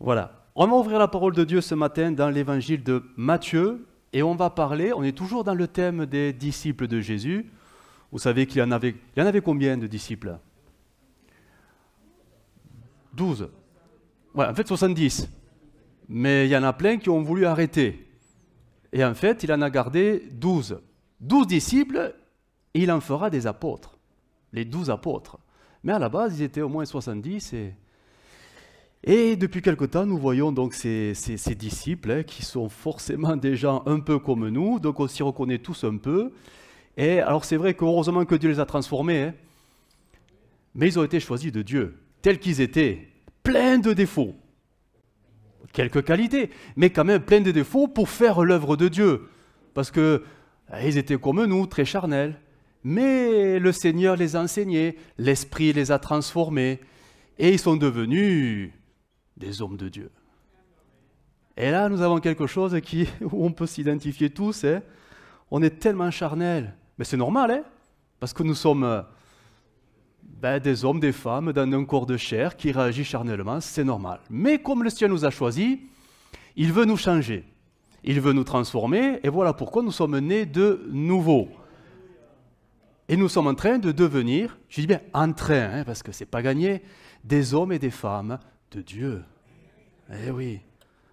Voilà. On va ouvrir la parole de Dieu ce matin dans l'évangile de Matthieu et on va parler, on est toujours dans le thème des disciples de Jésus. Vous savez qu'il y en avait, il y en avait combien de disciples 12. Ouais, en fait 70. Mais il y en a plein qui ont voulu arrêter. Et en fait, il en a gardé 12. 12 disciples, et il en fera des apôtres. Les 12 apôtres. Mais à la base, ils étaient au moins 70 et et depuis quelque temps, nous voyons donc ces, disciples hein, qui sont forcément des gens un peu comme nous, donc on s'y reconnaît tous un peu. Et alors c'est vrai qu'heureusement que Dieu les a transformés, hein. mais ils ont été choisis de Dieu, tels qu'ils étaient, pleins de défauts, quelques qualités, mais quand même pleins de défauts pour faire l'œuvre de Dieu, parce que eh, ils étaient comme nous, très charnels. Mais le Seigneur les a enseignés, l'Esprit les a transformés, et ils sont devenus des hommes de Dieu. Et là, nous avons quelque chose qui, où on peut s'identifier tous. Hein. On est tellement charnel. Mais c'est normal, hein, parce que nous sommes euh, ben, des hommes, des femmes, dans un corps de chair qui réagit charnellement. C'est normal. Mais comme le Seigneur nous a choisis, il veut nous changer. Il veut nous transformer. Et voilà pourquoi nous sommes nés de nouveau. Et nous sommes en train de devenir, je dis bien en train, hein, parce que ce n'est pas gagné, des hommes et des femmes de Dieu. Eh oui,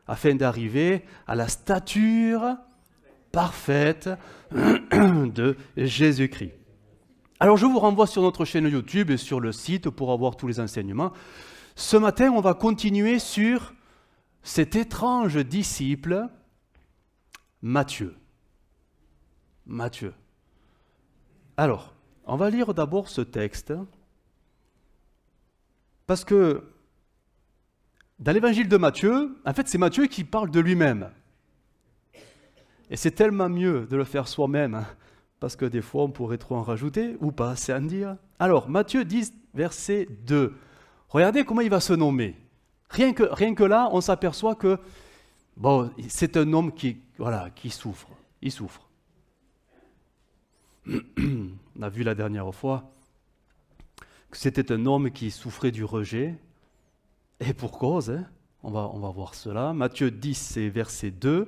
afin d'arriver à la stature parfaite de Jésus-Christ. Alors je vous renvoie sur notre chaîne YouTube et sur le site pour avoir tous les enseignements. Ce matin, on va continuer sur cet étrange disciple, Matthieu. Matthieu. Alors, on va lire d'abord ce texte, parce que dans l'évangile de Matthieu, en fait, c'est Matthieu qui parle de lui-même. Et c'est tellement mieux de le faire soi-même, hein, parce que des fois, on pourrait trop en rajouter, ou pas assez en dire. Alors, Matthieu dit, verset 2. Regardez comment il va se nommer. Rien que, rien que là, on s'aperçoit que bon, c'est un homme qui, voilà, qui souffre. Il souffre. on a vu la dernière fois que c'était un homme qui souffrait du rejet, et pour cause, hein, on, va, voir cela. Matthieu 10, c'est verset 2.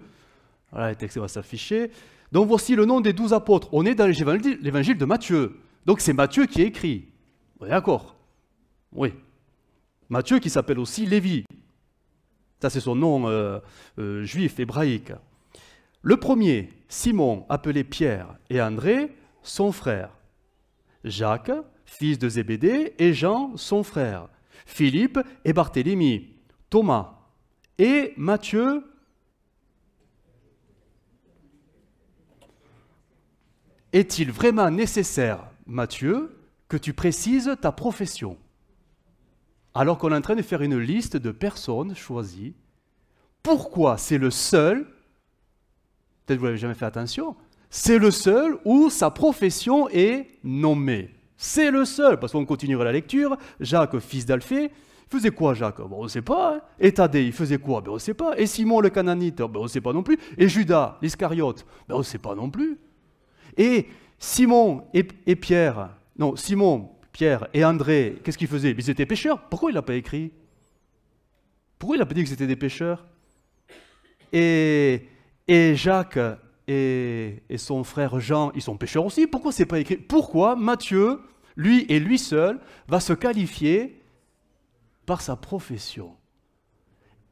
Voilà, le texte va s'afficher. Donc voici le nom des douze apôtres. On est dans l'évangile de Matthieu. Donc c'est Matthieu qui écrit. d'accord. Oui. Matthieu qui s'appelle aussi Lévi. Ça, c'est son nom euh, euh, juif, hébraïque. Le premier, Simon, appelé Pierre, et André, son frère. Jacques, fils de Zébédée, et Jean, son frère. Philippe et Barthélemy, Thomas et Matthieu. Est-il vraiment nécessaire, Matthieu, que tu précises ta profession alors qu'on est en train de faire une liste de personnes choisies Pourquoi c'est le seul, peut-être vous n'avez jamais fait attention, c'est le seul où sa profession est nommée c'est le seul, parce qu'on continuera la lecture. Jacques, fils d'Alphée, faisait quoi Jacques ben, On ne sait pas. Et hein. il faisait quoi ben, On ne sait pas. Et Simon le Cananite ben, On ne sait pas non plus. Et Judas, l'Iscariote ben, On ne sait pas non plus. Et Simon et, Pierre, non, Simon, Pierre et André, qu'est-ce qu'ils faisaient Ils étaient pêcheurs. Pourquoi il n'a pas écrit Pourquoi il n'a pas dit que c'était des pêcheurs et, et Jacques et, son frère Jean, ils sont pécheurs aussi. Pourquoi c'est pas écrit Pourquoi Matthieu, lui et lui seul, va se qualifier par sa profession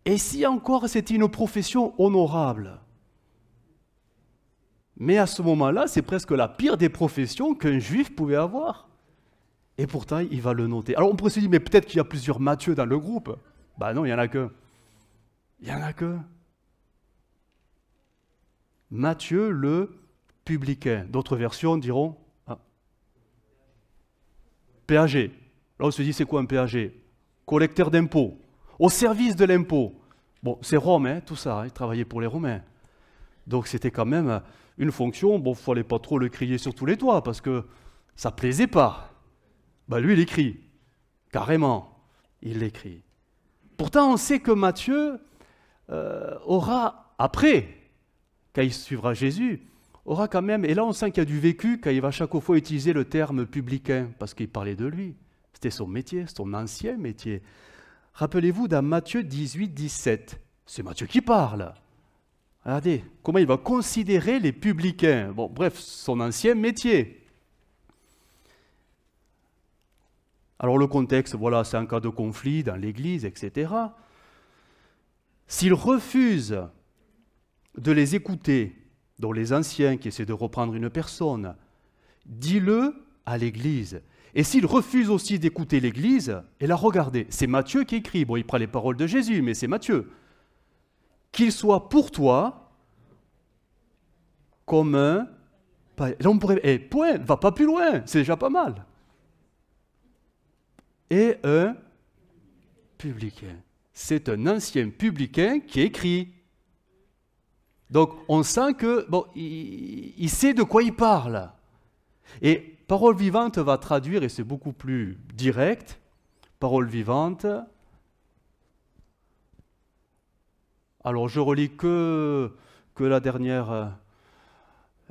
Et si encore c'était une profession honorable mais à ce moment-là, c'est presque la pire des professions qu'un juif pouvait avoir. Et pourtant, il va le noter. Alors on pourrait se dire, mais peut-être qu'il y a plusieurs Matthieu dans le groupe. Bah ben non, il n'y en a que. Il n'y en a que. Matthieu le publicain. D'autres versions diront ah, PAG. Là, on se dit, c'est quoi un PAG Collecteur d'impôts, au service de l'impôt. Bon, c'est Rome, hein, tout ça, hein, il travaillait pour les Romains. Donc c'était quand même une fonction, bon, il ne fallait pas trop le crier sur tous les toits, parce que ça ne plaisait pas. Bah lui, il écrit, carrément, il l'écrit. Pourtant, on sait que Matthieu euh, aura, après quand il suivra Jésus, aura quand même, et là on sent qu'il y a du vécu quand il va chaque fois utiliser le terme publicain, parce qu'il parlait de lui. C'était son métier, son ancien métier. Rappelez-vous dans Matthieu 18, 17, c'est Matthieu qui parle. Regardez comment il va considérer les publicains. Bon, bref, son ancien métier. Alors le contexte, voilà, c'est un cas de conflit dans l'Église, etc. S'il refuse de les écouter, dont les anciens qui essaient de reprendre une personne. Dis-le à l'Église. Et s'il refuse aussi d'écouter l'Église et la regarder, c'est Matthieu qui écrit, bon il prend les paroles de Jésus, mais c'est Matthieu, qu'il soit pour toi comme un... on pourrait... Et eh, point, va pas plus loin, c'est déjà pas mal. Et un publicain. C'est un ancien publicain qui écrit. Donc on sent que il, sait de quoi il parle. Et parole vivante va traduire, et c'est beaucoup plus direct, parole vivante. Alors je relis que, que la dernière,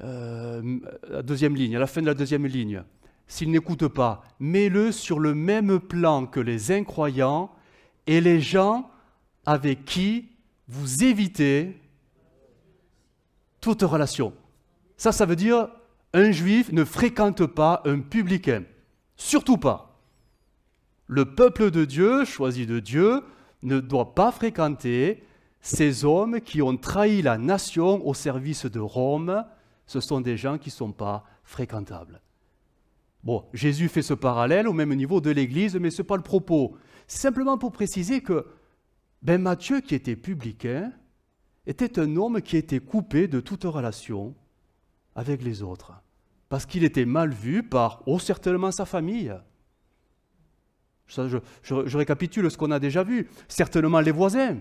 euh, la deuxième ligne, à la fin de la deuxième ligne. S'il n'écoute pas, mets-le sur le même plan que les incroyants et les gens avec qui vous évitez toute relation. Ça, ça veut dire un juif ne fréquente pas un publicain. Surtout pas. Le peuple de Dieu, choisi de Dieu, ne doit pas fréquenter ces hommes qui ont trahi la nation au service de Rome. Ce sont des gens qui ne sont pas fréquentables. Bon, Jésus fait ce parallèle au même niveau de l'Église, mais ce n'est pas le propos. Simplement pour préciser que ben Matthieu, qui était publicain, était un homme qui était coupé de toute relation avec les autres, parce qu'il était mal vu par, oh certainement, sa famille. je, récapitule ce qu'on a déjà vu. Certainement les voisins,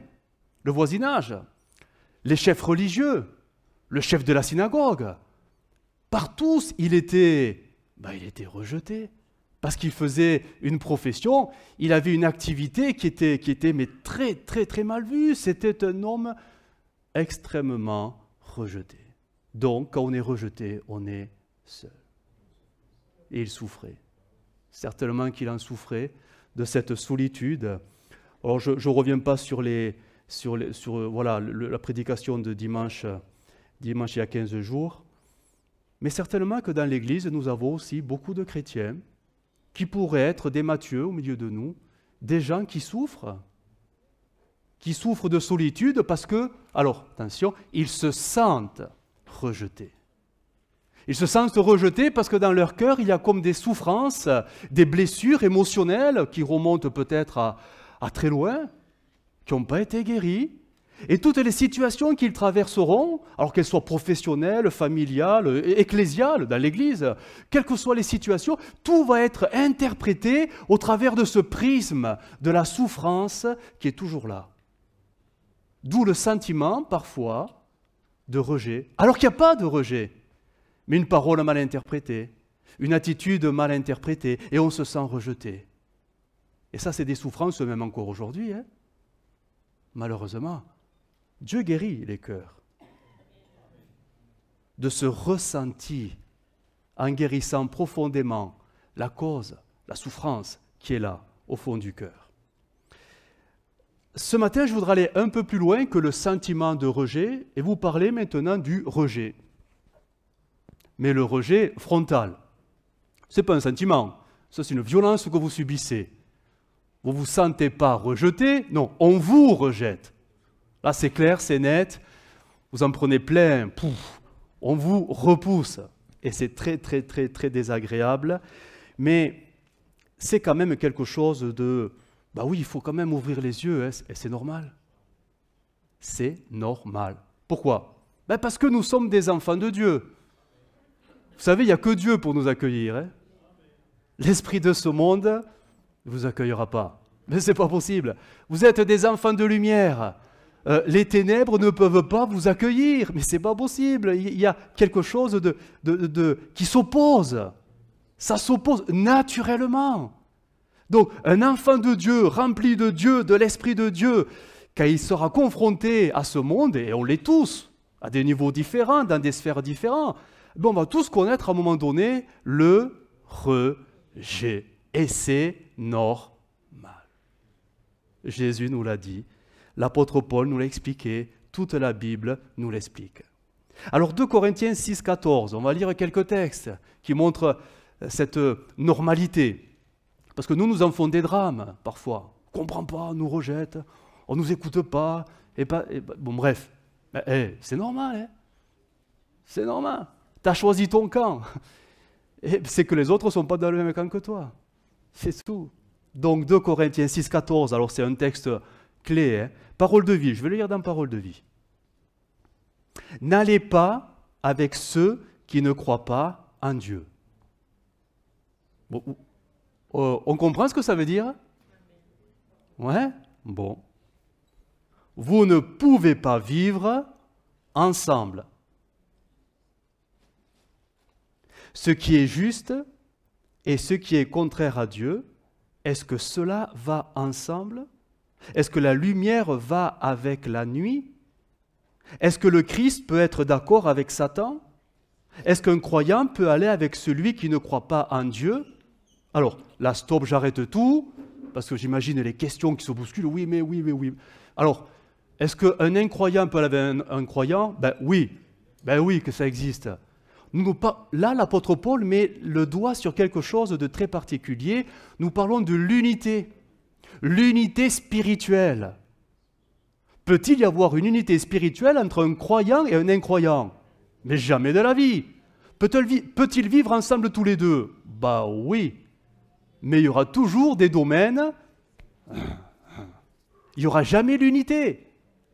le voisinage, les chefs religieux, le chef de la synagogue. Par tous, il était, bah, il était rejeté parce qu'il faisait une profession, il avait une activité qui était, qui était mais très, très, très mal vue. C'était un homme extrêmement rejeté. Donc, quand on est rejeté, on est seul. Et il souffrait. Certainement qu'il en souffrait de cette solitude. Alors, je ne reviens pas sur, les, sur, les, sur voilà, la prédication de dimanche, dimanche il y a 15 jours, mais certainement que dans l'Église, nous avons aussi beaucoup de chrétiens qui pourraient être des Matthieu au milieu de nous, des gens qui souffrent, qui souffrent de solitude parce que, alors attention, ils se sentent rejetés. Ils se sentent rejetés parce que dans leur cœur, il y a comme des souffrances, des blessures émotionnelles qui remontent peut-être à, très loin, qui n'ont pas été guéries. Et toutes les situations qu'ils traverseront, alors qu'elles soient professionnelles, familiales, ecclésiales, dans l'Église, quelles que soient les situations, tout va être interprété au travers de ce prisme de la souffrance qui est toujours là. D'où le sentiment, parfois, de rejet. Alors qu'il n'y a pas de rejet, mais une parole mal interprétée, une attitude mal interprétée, et on se sent rejeté. Et ça, c'est des souffrances, même encore aujourd'hui. Hein. Malheureusement, Dieu guérit les cœurs de ce ressenti en guérissant profondément la cause, la souffrance qui est là, au fond du cœur. Ce matin, je voudrais aller un peu plus loin que le sentiment de rejet et vous parler maintenant du rejet. Mais le rejet frontal. Ce n'est pas un sentiment, c'est une violence que vous subissez. Vous ne vous sentez pas rejeté, non, on vous rejette. Là, c'est clair, c'est net, vous en prenez plein, pouf, on vous repousse. Et c'est très, très, très, très désagréable. Mais c'est quand même quelque chose de, ben oui, il faut quand même ouvrir les yeux, hein, et c'est normal. C'est normal. Pourquoi bah Parce que nous sommes des enfants de Dieu. Vous savez, il n'y a que Dieu pour nous accueillir. Hein. L'esprit de ce monde ne vous accueillera pas. Mais ce n'est pas possible. Vous êtes des enfants de lumière. Euh, les ténèbres ne peuvent pas vous accueillir. Mais ce n'est pas possible. Il y a quelque chose de qui s'oppose. Ça s'oppose naturellement. Donc un enfant de Dieu, rempli de Dieu, de l'Esprit de Dieu, quand il sera confronté à ce monde, et on l'est tous, à des niveaux différents, dans des sphères différentes, ben, on va tous connaître à un moment donné le rejet. Et c'est normal. Jésus nous l'a dit, l'apôtre Paul nous l'a expliqué, toute la Bible nous l'explique. Alors 2 Corinthiens 6, 14, on va lire quelques textes qui montrent euh, cette euh, normalité. Parce que nous, nous en font des drames, parfois. On comprend pas, on nous rejette, on ne nous écoute pas. Et pas bon, bref. Ben, eh, c'est normal, hein C'est normal. Tu as choisi ton camp. Et eh, C'est que les autres ne sont pas dans le même camp que toi. C'est tout. Donc 2 Corinthiens 6, 14, alors c'est un texte clé. Hein. Parole de vie, je vais le lire dans Parole de vie. N'allez pas avec ceux qui ne croient pas en Dieu. Euh, on comprend ce que ça veut dire Ouais Bon. Vous ne pouvez pas vivre ensemble. Ce qui est juste et ce qui est contraire à Dieu, est-ce que cela va ensemble Est-ce que la lumière va avec la nuit Est-ce que le Christ peut être d'accord avec Satan Est-ce qu'un croyant peut aller avec celui qui ne croit pas en Dieu Alors, Là, stop, j'arrête tout, parce que j'imagine les questions qui se bousculent. Oui, mais oui, mais oui. Alors, est-ce qu'un incroyant peut laver un, croyant Ben oui, ben oui que ça existe. Nous, là, l'apôtre Paul met le doigt sur quelque chose de très particulier. Nous parlons de l'unité, l'unité spirituelle. Peut-il y avoir une unité spirituelle entre un croyant et un incroyant Mais jamais de la vie. Peut-il vivre ensemble tous les deux Bah oui mais il y aura toujours des domaines. Il n'y aura jamais l'unité.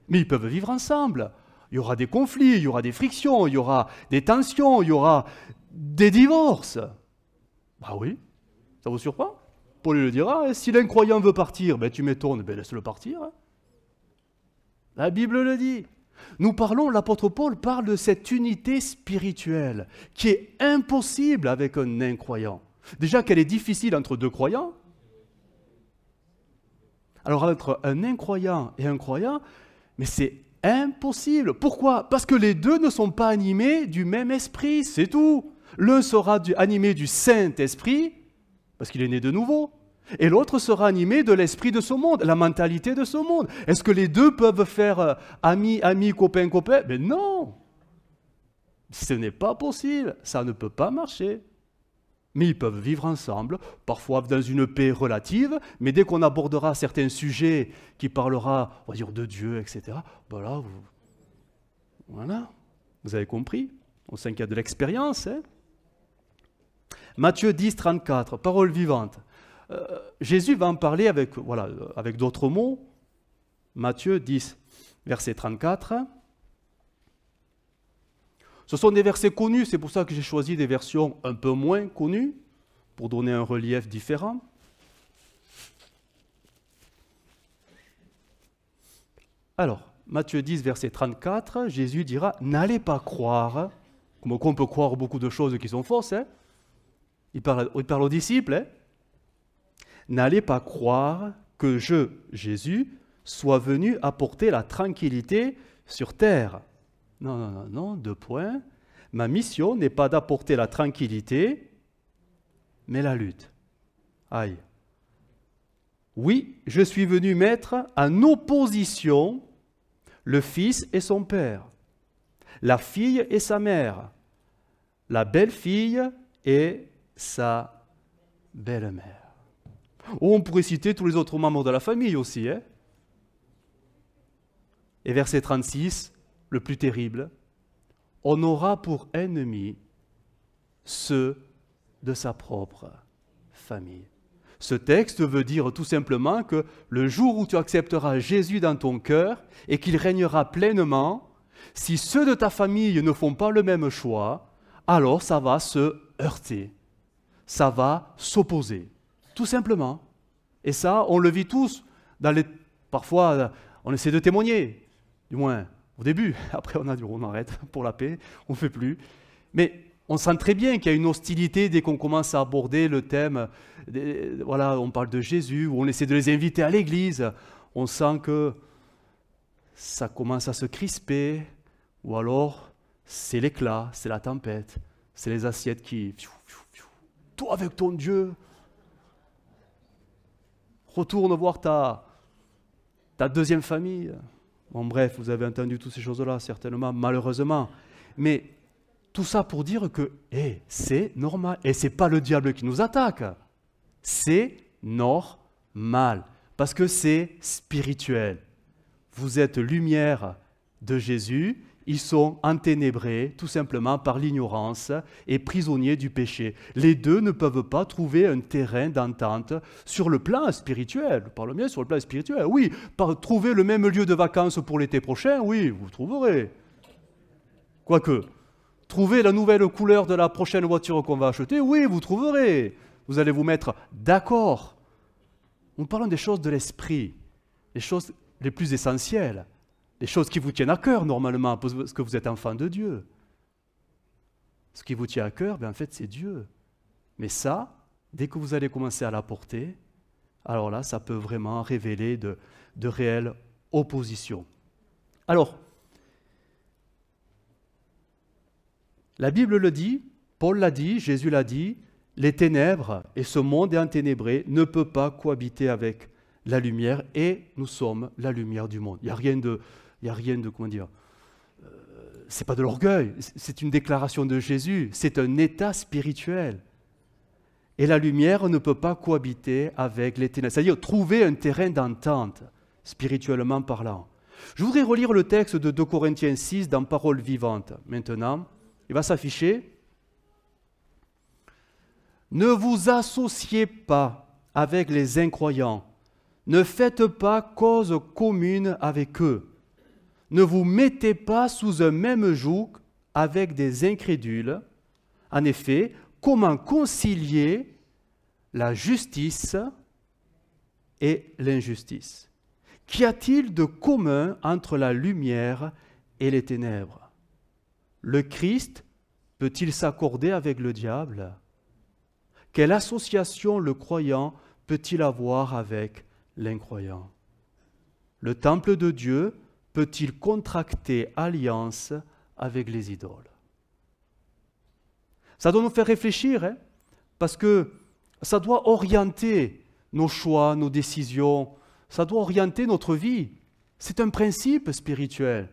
Mais ils peuvent vivre ensemble. Il y aura des conflits, il y aura des frictions, il y aura des tensions, il y aura des divorces. Bah oui, ça vous surprend Paul le dira, hein, si l'incroyant veut partir, ben tu m'étonnes, ben laisse-le partir. Hein. La Bible le dit. Nous parlons, l'apôtre Paul parle de cette unité spirituelle qui est impossible avec un incroyant. Déjà qu'elle est difficile entre deux croyants. Alors entre un incroyant et un croyant, mais c'est impossible. Pourquoi Parce que les deux ne sont pas animés du même esprit, c'est tout. L'un sera animé du Saint-Esprit, parce qu'il est né de nouveau, et l'autre sera animé de l'esprit de ce monde, la mentalité de ce monde. Est-ce que les deux peuvent faire ami, euh, ami, copain, copain Mais ben non Ce n'est pas possible, ça ne peut pas marcher ils peuvent vivre ensemble, parfois dans une paix relative, mais dès qu'on abordera certains sujets qui parlera, on va dire, de Dieu, etc., ben vous... voilà, vous avez compris, on s'inquiète qu'il y a de l'expérience. Hein. Matthieu 10, 34, parole vivante. Euh, Jésus va en parler avec, voilà, avec d'autres mots. Matthieu 10, verset 34. Ce sont des versets connus, c'est pour ça que j'ai choisi des versions un peu moins connues, pour donner un relief différent. Alors, Matthieu 10, verset 34, Jésus dira, n'allez pas croire, comme on peut croire beaucoup de choses qui sont fausses, hein. il, parle, aux disciples, hein. n'allez pas croire que je, Jésus, sois venu apporter la tranquillité sur terre. Non, non, non, non, deux points. Ma mission n'est pas d'apporter la tranquillité, mais la lutte. Aïe. Oui, je suis venu mettre en opposition le fils et son père, la fille et sa mère, la belle-fille et sa belle-mère. Oh, on pourrait citer tous les autres membres de la famille aussi. Hein et verset 36, le plus terrible, on aura pour ennemis ceux de sa propre famille. Ce texte veut dire tout simplement que le jour où tu accepteras Jésus dans ton cœur et qu'il régnera pleinement, si ceux de ta famille ne font pas le même choix, alors ça va se heurter, ça va s'opposer, tout simplement. Et ça, on le vit tous, parfois on essaie de témoigner, du moins au début. Après, on a dit, on arrête pour la paix, on ne fait plus. Mais on sent très bien qu'il y a une hostilité dès qu'on commence à aborder le thème. voilà, on parle de Jésus, ou on essaie de les inviter à l'église. On sent que ça commence à se crisper, ou alors c'est l'éclat, c'est la tempête, c'est les assiettes qui. Toi avec ton Dieu, retourne voir ta, ta deuxième famille. Bon, bref, vous avez entendu toutes ces choses-là, certainement, malheureusement. Mais tout ça pour dire que eh, c'est normal. Et c'est pas le diable qui nous attaque. C'est normal. Parce que c'est spirituel. Vous êtes lumière de Jésus ils sont enténébrés tout simplement par l'ignorance et prisonniers du péché. Les deux ne peuvent pas trouver un terrain d'entente sur le plan spirituel. Parle bien sur le plan spirituel. Oui, trouver le même lieu de vacances pour l'été prochain, oui, vous trouverez. Quoique, trouver la nouvelle couleur de la prochaine voiture qu'on va acheter, oui, vous trouverez. Vous allez vous mettre d'accord. Nous parlons des choses de l'esprit, les choses les plus essentielles les choses qui vous tiennent à cœur normalement, parce que vous êtes enfant de Dieu. Ce qui vous tient à cœur, ben, en fait, c'est Dieu. Mais ça, dès que vous allez commencer à l'apporter, alors là, ça peut vraiment révéler de, réelles oppositions. Alors, la Bible le dit, Paul l'a dit, Jésus l'a dit, les ténèbres et ce monde est enténébré ne peut pas cohabiter avec la lumière et nous sommes la lumière du monde. Il n'y a rien de, il n'y a rien de, comment dire, euh, c'est pas de l'orgueil, c'est une déclaration de Jésus, c'est un état spirituel. Et la lumière ne peut pas cohabiter avec les ténèbres, c'est-à-dire trouver un terrain d'entente, spirituellement parlant. Je voudrais relire le texte de 2 Corinthiens 6 dans Parole vivante. Maintenant, il va s'afficher. Ne vous associez pas avec les incroyants. Ne faites pas cause commune avec eux. Ne vous mettez pas sous un même joug avec des incrédules. En effet, comment concilier la justice et l'injustice Qu'y a-t-il de commun entre la lumière et les ténèbres Le Christ peut-il s'accorder avec le diable Quelle association le croyant peut-il avoir avec l'incroyant Le temple de Dieu peut-il contracter alliance avec les idoles Ça doit nous faire réfléchir, hein, parce que ça doit orienter nos choix, nos décisions, ça doit orienter notre vie. C'est un principe spirituel.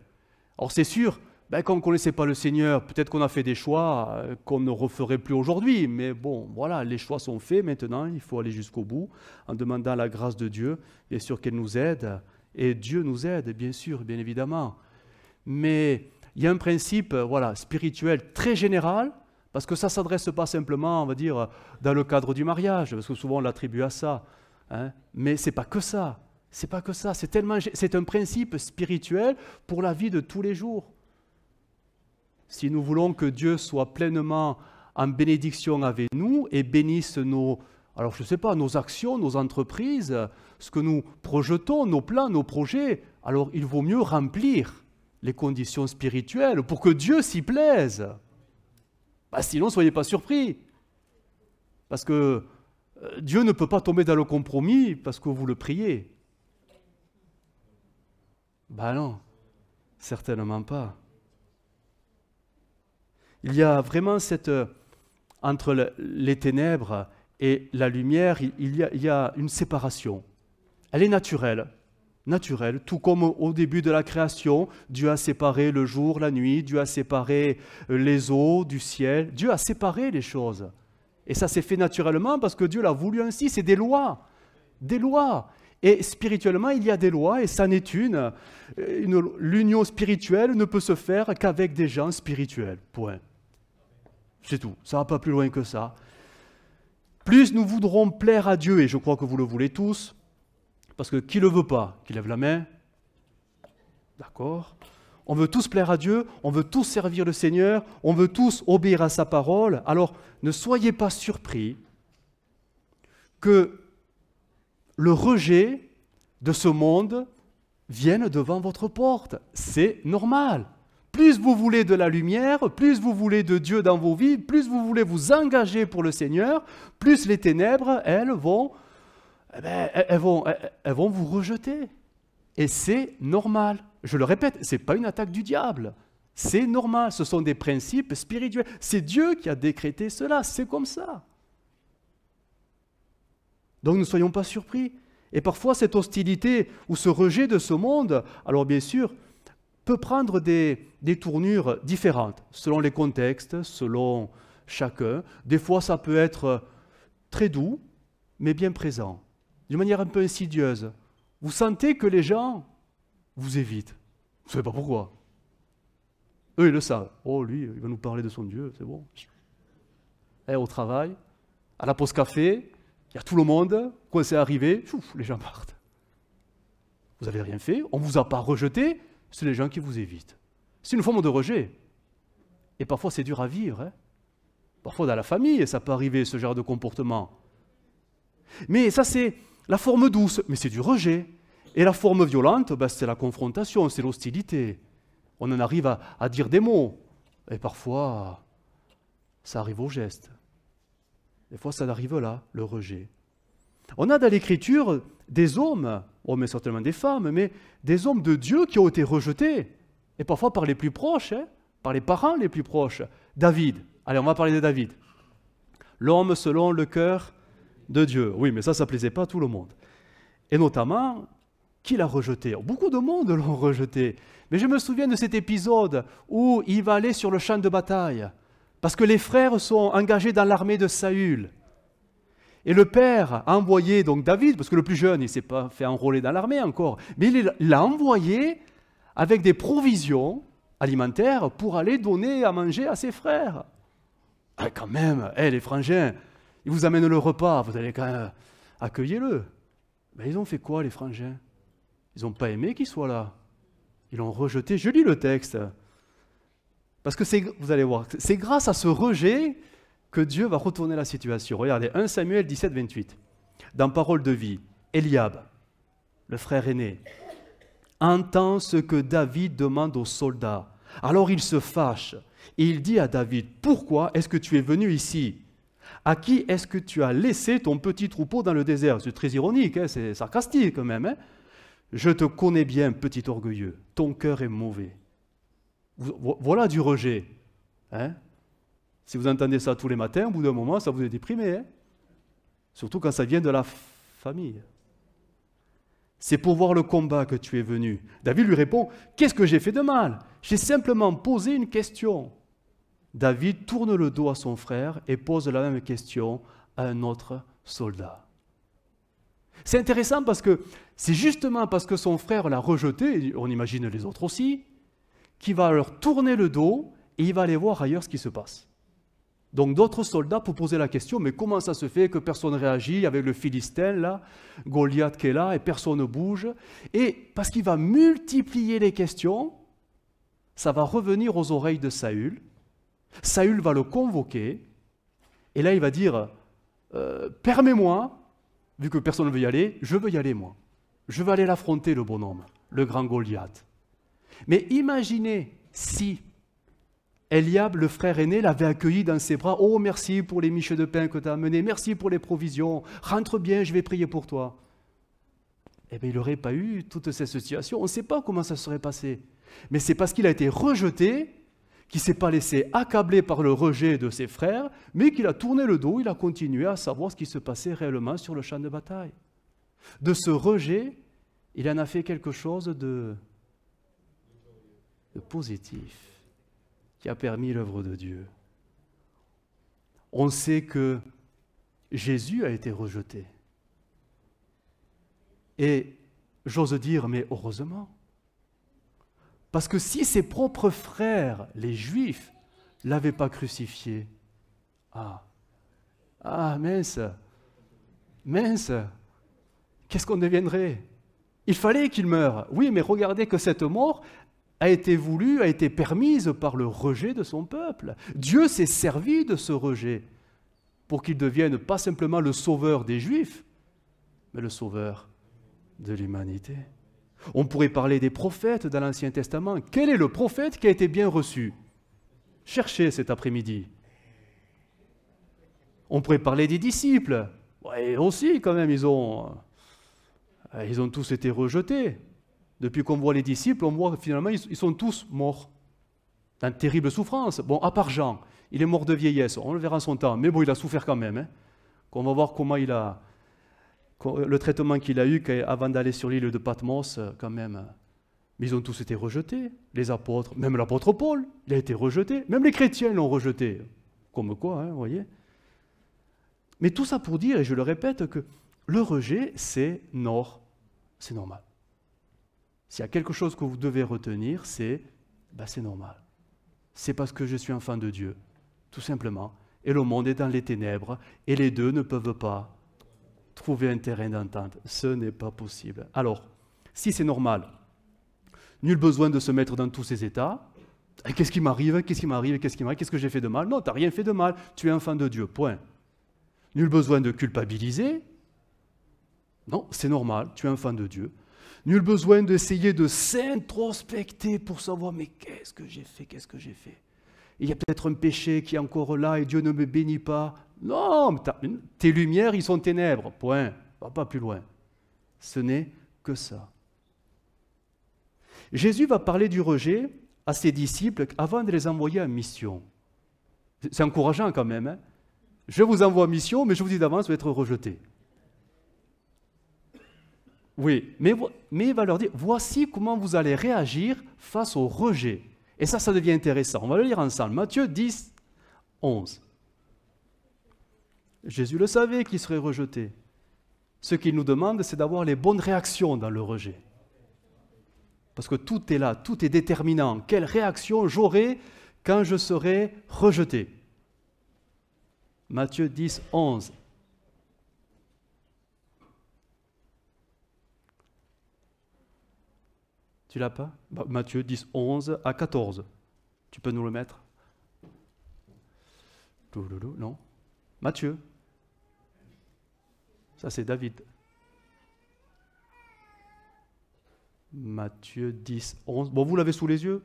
Alors c'est sûr, ben, on ne connaissait pas le Seigneur, peut-être qu'on a fait des choix euh, qu'on ne referait plus aujourd'hui. Mais bon, voilà, les choix sont faits maintenant, il faut aller jusqu'au bout en demandant la grâce de Dieu, et sûr qu'elle nous aide et Dieu nous aide, bien sûr, bien évidemment. Mais il y a un principe euh, voilà, spirituel très général, parce que ça ne s'adresse pas simplement, on va dire, dans le cadre du mariage, parce que souvent on l'attribue à ça. Hein. Mais ce n'est pas que ça. C'est pas que ça. C'est tellement, c'est un principe spirituel pour la vie de tous les jours. Si nous voulons que Dieu soit pleinement en bénédiction avec nous et bénisse nos alors je ne sais pas, nos actions, nos entreprises, ce que nous projetons, nos plans, nos projets, alors il vaut mieux remplir les conditions spirituelles pour que Dieu s'y plaise. Sinon, bah, sinon, soyez pas surpris. Parce que euh, Dieu ne peut pas tomber dans le compromis parce que vous le priez. Ben non, certainement pas. Il y a vraiment cette euh, entre les ténèbres et la lumière, il y, a, une séparation. Elle est naturelle, naturelle, tout comme au début de la création, Dieu a séparé le jour, la nuit, Dieu a séparé euh, les eaux du ciel, Dieu a séparé les choses. Et ça s'est fait naturellement parce que Dieu l'a voulu ainsi, c'est des lois, des lois. Et spirituellement, il y a des lois, et ça n'est une. Euh, une L'union spirituelle ne peut se faire qu'avec des gens spirituels, point. C'est tout, ça va pas plus loin que ça. Plus nous voudrons plaire à Dieu, et je crois que vous le voulez tous, parce que qui ne le veut pas, qui lève la main D'accord On veut tous plaire à Dieu, on veut tous servir le Seigneur, on veut tous obéir à sa parole. Alors ne soyez pas surpris que le rejet de ce monde vienne devant votre porte. C'est normal. Plus vous voulez de la lumière, plus vous voulez de Dieu dans vos vies, plus vous voulez vous engager pour le Seigneur, plus les ténèbres, elles vont, eh ben, vont, vont vous rejeter. Et c'est normal. Je le répète, ce n'est pas une attaque du diable. C'est normal, ce sont des principes spirituels. C'est Dieu qui a décrété cela, c'est comme ça. Donc ne soyons pas surpris. Et parfois, cette hostilité ou ce rejet de ce monde, alors bien sûr, peut prendre des, des tournures différentes, selon les contextes, selon chacun. Des fois, ça peut être très doux, mais bien présent, d'une manière un peu insidieuse. Vous sentez que les gens vous évitent. Vous ne savez pas pourquoi. Eux, ils le savent. Oh, lui, il va nous parler de son Dieu, c'est bon. Eh, au travail, à la pause café, il y a tout le monde. Quand c'est arrivé, les gens partent. Vous n'avez rien fait, on ne vous a pas rejeté, c'est les gens qui vous évitent. C'est une forme de rejet. Et parfois, c'est dur à vivre. Hein. parfois, dans la famille, ça peut arriver, ce genre de comportement. Mais ça, c'est la forme douce, mais c'est du rejet. Et la forme violente, bah, c'est la confrontation, c'est l'hostilité. On en arrive à, dire des mots. Et parfois, ça arrive au geste. Des fois, ça arrive là, le rejet. On a dans l'Écriture des hommes, hommes mais certainement des femmes, mais des hommes de Dieu qui ont été rejetés et parfois par les plus proches, hein, par les parents les plus proches. David, allez, on va parler de David. L'homme selon le cœur de Dieu. Oui, mais ça, ça plaisait pas à tout le monde. Et notamment, qui l'a rejeté Beaucoup de monde l'ont rejeté. Mais je me souviens de cet épisode où il va aller sur le champ de bataille, parce que les frères sont engagés dans l'armée de Saül. Et le père a envoyé donc David, parce que le plus jeune, il s'est pas fait enrôler dans l'armée encore, mais il l'a envoyé avec des provisions alimentaires pour aller donner à manger à ses frères. Ah, quand même, les frangins, ils vous amènent le repas, vous allez quand même accueillir le Mais ben, ils ont fait quoi, les frangins Ils n'ont pas aimé qu'il soit là. Ils l'ont rejeté. Je lis le texte. Parce que c'est, vous allez voir, c'est grâce à ce rejet que Dieu va retourner la situation. Regardez, 1 Samuel 17, 28. Dans Parole de vie, Eliab, le frère aîné, entend ce que David demande aux soldats. Alors il se fâche et il dit à David, pourquoi est-ce que tu es venu ici À qui est-ce que tu as laissé ton petit troupeau dans le désert C'est très ironique, hein, c'est sarcastique quand même. Hein. Je te connais bien, petit orgueilleux, ton cœur est mauvais. Voilà du rejet. Hein. si vous entendez ça tous les matins, au bout d'un moment, ça vous est déprimé. Surtout quand ça vient de la famille. C'est pour voir le combat que tu es venu. David lui répond, Qu'est-ce que j'ai fait de mal J'ai simplement posé une question. David tourne le dos à son frère et pose la même question à un autre soldat. C'est intéressant parce que c'est justement parce que son frère l'a rejeté, on imagine les autres aussi, qu'il va leur tourner le dos et il va aller voir ailleurs ce qui se passe. Donc d'autres soldats pour poser la question, mais comment ça se fait que personne réagit avec le Philistin là, Goliath qui est là et personne ne bouge Et parce qu'il va multiplier les questions, ça va revenir aux oreilles de Saül. Saül va le convoquer et là il va dire, euh, permets-moi, vu que personne ne veut y aller, je veux y aller moi. Je veux aller l'affronter le bonhomme, le grand Goliath. Mais imaginez si Eliab, le frère aîné, l'avait accueilli dans ses bras. Oh, merci pour les miches de pain que tu as amenées, merci pour les provisions, rentre bien, je vais prier pour toi. Eh bien, il n'aurait pas eu toute cette situation. On ne sait pas comment ça serait passé. Mais c'est parce qu'il a été rejeté, qu'il ne s'est pas laissé accabler par le rejet de ses frères, mais qu'il a tourné le dos, il a continué à savoir ce qui se passait réellement sur le champ de bataille. De ce rejet, il en a fait quelque chose de positif a permis l'œuvre de Dieu. On sait que Jésus a été rejeté. Et j'ose dire, mais heureusement, parce que si ses propres frères, les Juifs, l'avaient pas crucifié, ah, ah mince, mince, qu'est-ce qu'on deviendrait Il fallait qu'il meure. Oui, mais regardez que cette mort, a été voulu, a été permise par le rejet de son peuple. Dieu s'est servi de ce rejet pour qu'il devienne pas simplement le sauveur des Juifs, mais le sauveur de l'humanité. On pourrait parler des prophètes dans l'Ancien Testament. Quel est le prophète qui a été bien reçu Cherchez cet après-midi. On pourrait parler des disciples. Ouais, aussi, quand même, ils ont, euh, ils ont tous été rejetés. Depuis qu'on voit les disciples, on voit que finalement, ils, sont tous morts, dans terrible souffrance. Bon, à part Jean, il est mort de vieillesse, on le verra en son temps, mais bon, il a souffert quand même. Hein. On va voir comment il a, euh, le traitement qu'il a eu avant d'aller sur l'île de Patmos, euh, quand même. Euh, mais ils ont tous été rejetés, les apôtres, même l'apôtre Paul, il a été rejeté, même les chrétiens l'ont rejeté. Comme quoi, hein, vous voyez. Mais tout ça pour dire, et je le répète, que le rejet, c'est nord, c'est normal. S'il y a quelque chose que vous devez retenir, c'est bah, c'est normal. C'est parce que je suis enfant de Dieu, tout simplement. Et le monde est dans les ténèbres, et les deux ne peuvent pas trouver un terrain d'entente. Ce n'est pas possible. Alors, si c'est normal, nul besoin de se mettre dans tous ces états. Qu'est-ce qui m'arrive Qu'est-ce qui m'arrive Qu'est-ce qui Qu'est-ce que j'ai fait de mal Non, tu n'as rien fait de mal. Tu es enfant de Dieu. Point. Nul besoin de culpabiliser. Non, c'est normal. Tu es enfant de Dieu. Nul besoin d'essayer de s'introspecter pour savoir mais qu'est-ce que j'ai fait, qu'est-ce que j'ai fait. Il y a peut-être un péché qui est encore là et Dieu ne me bénit pas. Non, tes lumières, ils sont ténèbres. Point. Va pas plus loin. Ce n'est que ça. Jésus va parler du rejet à ses disciples avant de les envoyer en mission. C'est encourageant quand même. Hein. je vous envoie en mission, mais je vous dis d'avance, vous allez être rejetés. Oui, mais, mais il va leur dire, voici comment vous allez réagir face au rejet. Et ça, ça devient intéressant. On va le lire ensemble. Matthieu 10, 11. Jésus le savait qu'il serait rejeté. Ce qu'il nous demande, c'est d'avoir les bonnes réactions dans le rejet. Parce que tout est là, tout est déterminant. Quelle réaction j'aurai quand je serai rejeté Matthieu 10, 11. là pas bah, Matthieu 10, 11 à 14. Tu peux nous le mettre Non Matthieu Ça, c'est David. Matthieu 10, 11. Bon, vous l'avez sous les yeux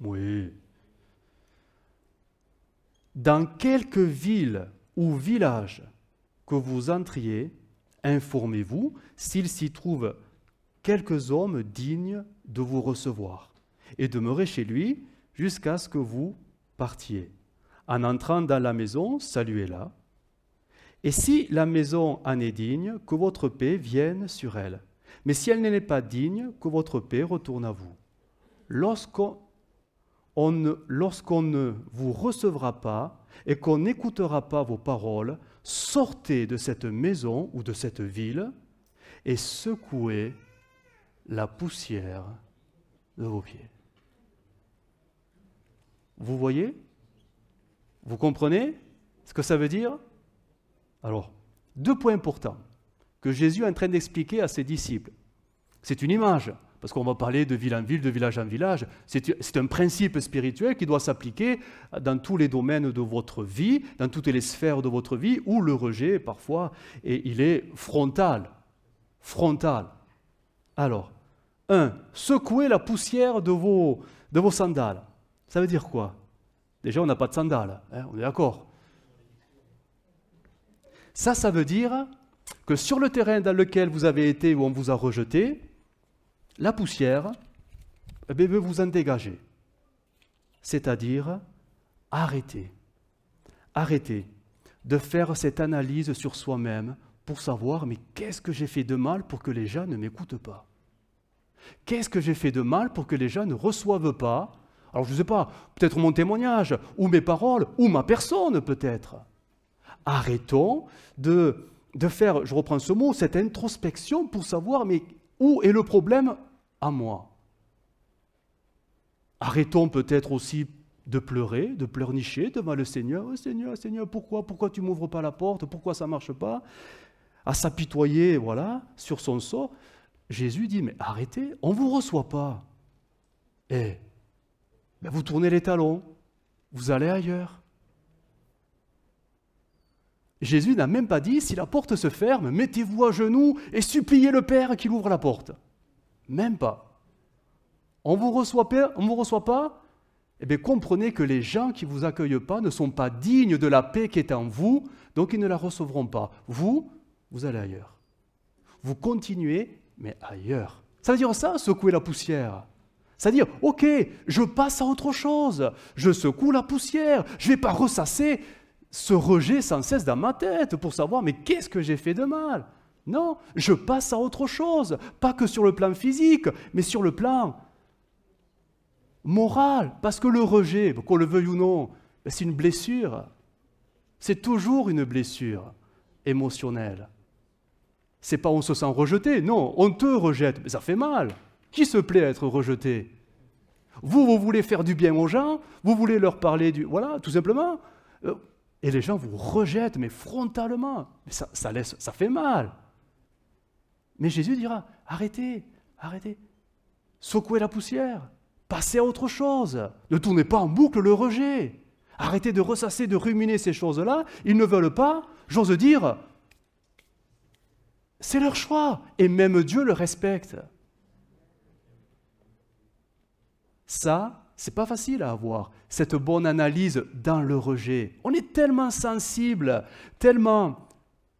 Oui. Dans quelque ville ou village que vous entriez, informez-vous s'il s'y trouve quelques hommes dignes de vous recevoir et demeurer chez lui jusqu'à ce que vous partiez. En entrant dans la maison, saluez-la. Et si la maison en est digne, que votre paix vienne sur elle. Mais si elle n'en est pas digne, que votre paix retourne à vous. Lorsqu'on lorsqu'on ne vous recevra pas et qu'on n'écoutera pas vos paroles, sortez de cette maison ou de cette ville et secouez la poussière de vos pieds. Vous voyez Vous comprenez ce que ça veut dire Alors, deux points importants que Jésus est en train d'expliquer à ses disciples. C'est une image, parce qu'on va parler de ville en ville, de village en village. C'est un principe spirituel qui doit s'appliquer dans tous les domaines de votre vie, dans toutes les sphères de votre vie, où le rejet, parfois, et il est frontal. Frontal. Alors, un, Secouez la poussière de vos, sandales. Ça veut dire quoi Déjà, on n'a pas de sandales, hein, on est d'accord. Ça, ça veut dire que sur le terrain dans lequel vous avez été ou on vous a rejeté, la poussière eh veut vous en dégager. C'est-à-dire arrêter. Arrêter de faire cette analyse sur soi-même, pour savoir, mais qu'est-ce que j'ai fait de mal pour que les gens ne m'écoutent pas Qu'est-ce que j'ai fait de mal pour que les gens ne reçoivent pas Alors je ne sais pas, peut-être mon témoignage, ou mes paroles, ou ma personne peut-être. Arrêtons de, de faire, je reprends ce mot, cette introspection pour savoir, mais où est le problème à moi Arrêtons peut-être aussi de pleurer, de pleurnicher devant le Seigneur. Oh, Seigneur, Seigneur, pourquoi Pourquoi tu m'ouvres pas la porte Pourquoi ça ne marche pas à s'apitoyer voilà, sur son sort, Jésus dit, mais arrêtez, on ne vous reçoit pas. Eh, ben, vous tournez les talons, vous allez ailleurs. Jésus n'a même pas dit, si la porte se ferme, mettez-vous à genoux et suppliez le Père qu'il ouvre la porte. Même pas. On vous on vous reçoit pas Eh bien, comprenez que les gens qui vous accueillent pas ne sont pas dignes de la paix qui est en vous, donc ils ne la recevront pas. Vous, vous allez ailleurs. Vous continuez, mais ailleurs. Ça veut dire ça, secouer la poussière. Ça veut dire ok, je passe à autre chose, je secoue la poussière, je ne vais pas ressasser ce rejet sans cesse dans ma tête pour savoir, mais qu'est-ce que j'ai fait de mal Non, je passe à autre chose, pas que sur le plan physique, mais sur le plan moral, parce que le rejet, qu'on le veuille ou non, ben, c'est une blessure. C'est toujours une blessure émotionnelle. C'est pas on se sent rejeté, non, on te rejette, mais ça fait mal. Qui se plaît à être rejeté Vous, vous voulez faire du bien aux gens, vous voulez leur parler du... Voilà, tout simplement. Euh, et les gens vous rejettent, mais frontalement. ça, ça, laisse, ça fait mal. Mais Jésus dira, arrêtez, arrêtez, secouez la poussière, passez à autre chose, ne tournez pas en boucle le rejet, arrêtez de ressasser, de ruminer ces choses-là, ils ne veulent pas, j'ose dire, c'est leur choix, et même Dieu le respecte. Ça, c'est pas facile à avoir, cette bonne analyse dans le rejet. On est tellement sensible, tellement,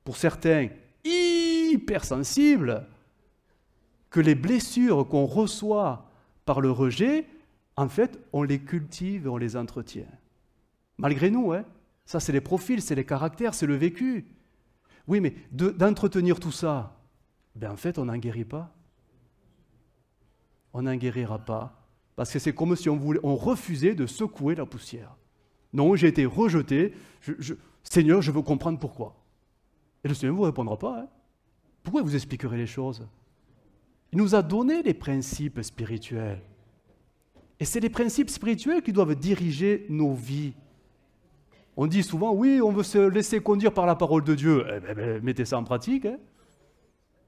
pour certains, hypersensible, que les blessures qu'on reçoit par le rejet, en fait, on les cultive, on les entretient. Malgré nous, hein. ça c'est les profils, c'est les caractères, c'est le vécu. Oui, mais d'entretenir tout ça, ben, en fait, on n'en guérit pas. On n'en guérira pas. Parce que c'est comme si on, voulait, on refusait de secouer la poussière. Non, j'ai été rejeté. Seigneur, je veux comprendre pourquoi. Et le Seigneur ne vous répondra pas. Pourquoi hein. Pourquoi vous expliquerez les choses Il nous a donné les principes spirituels. Et c'est les principes spirituels qui doivent diriger nos vies. On dit souvent, oui, on veut se laisser conduire par la parole de Dieu. Eh ben, ben, mettez ça en pratique. Hein.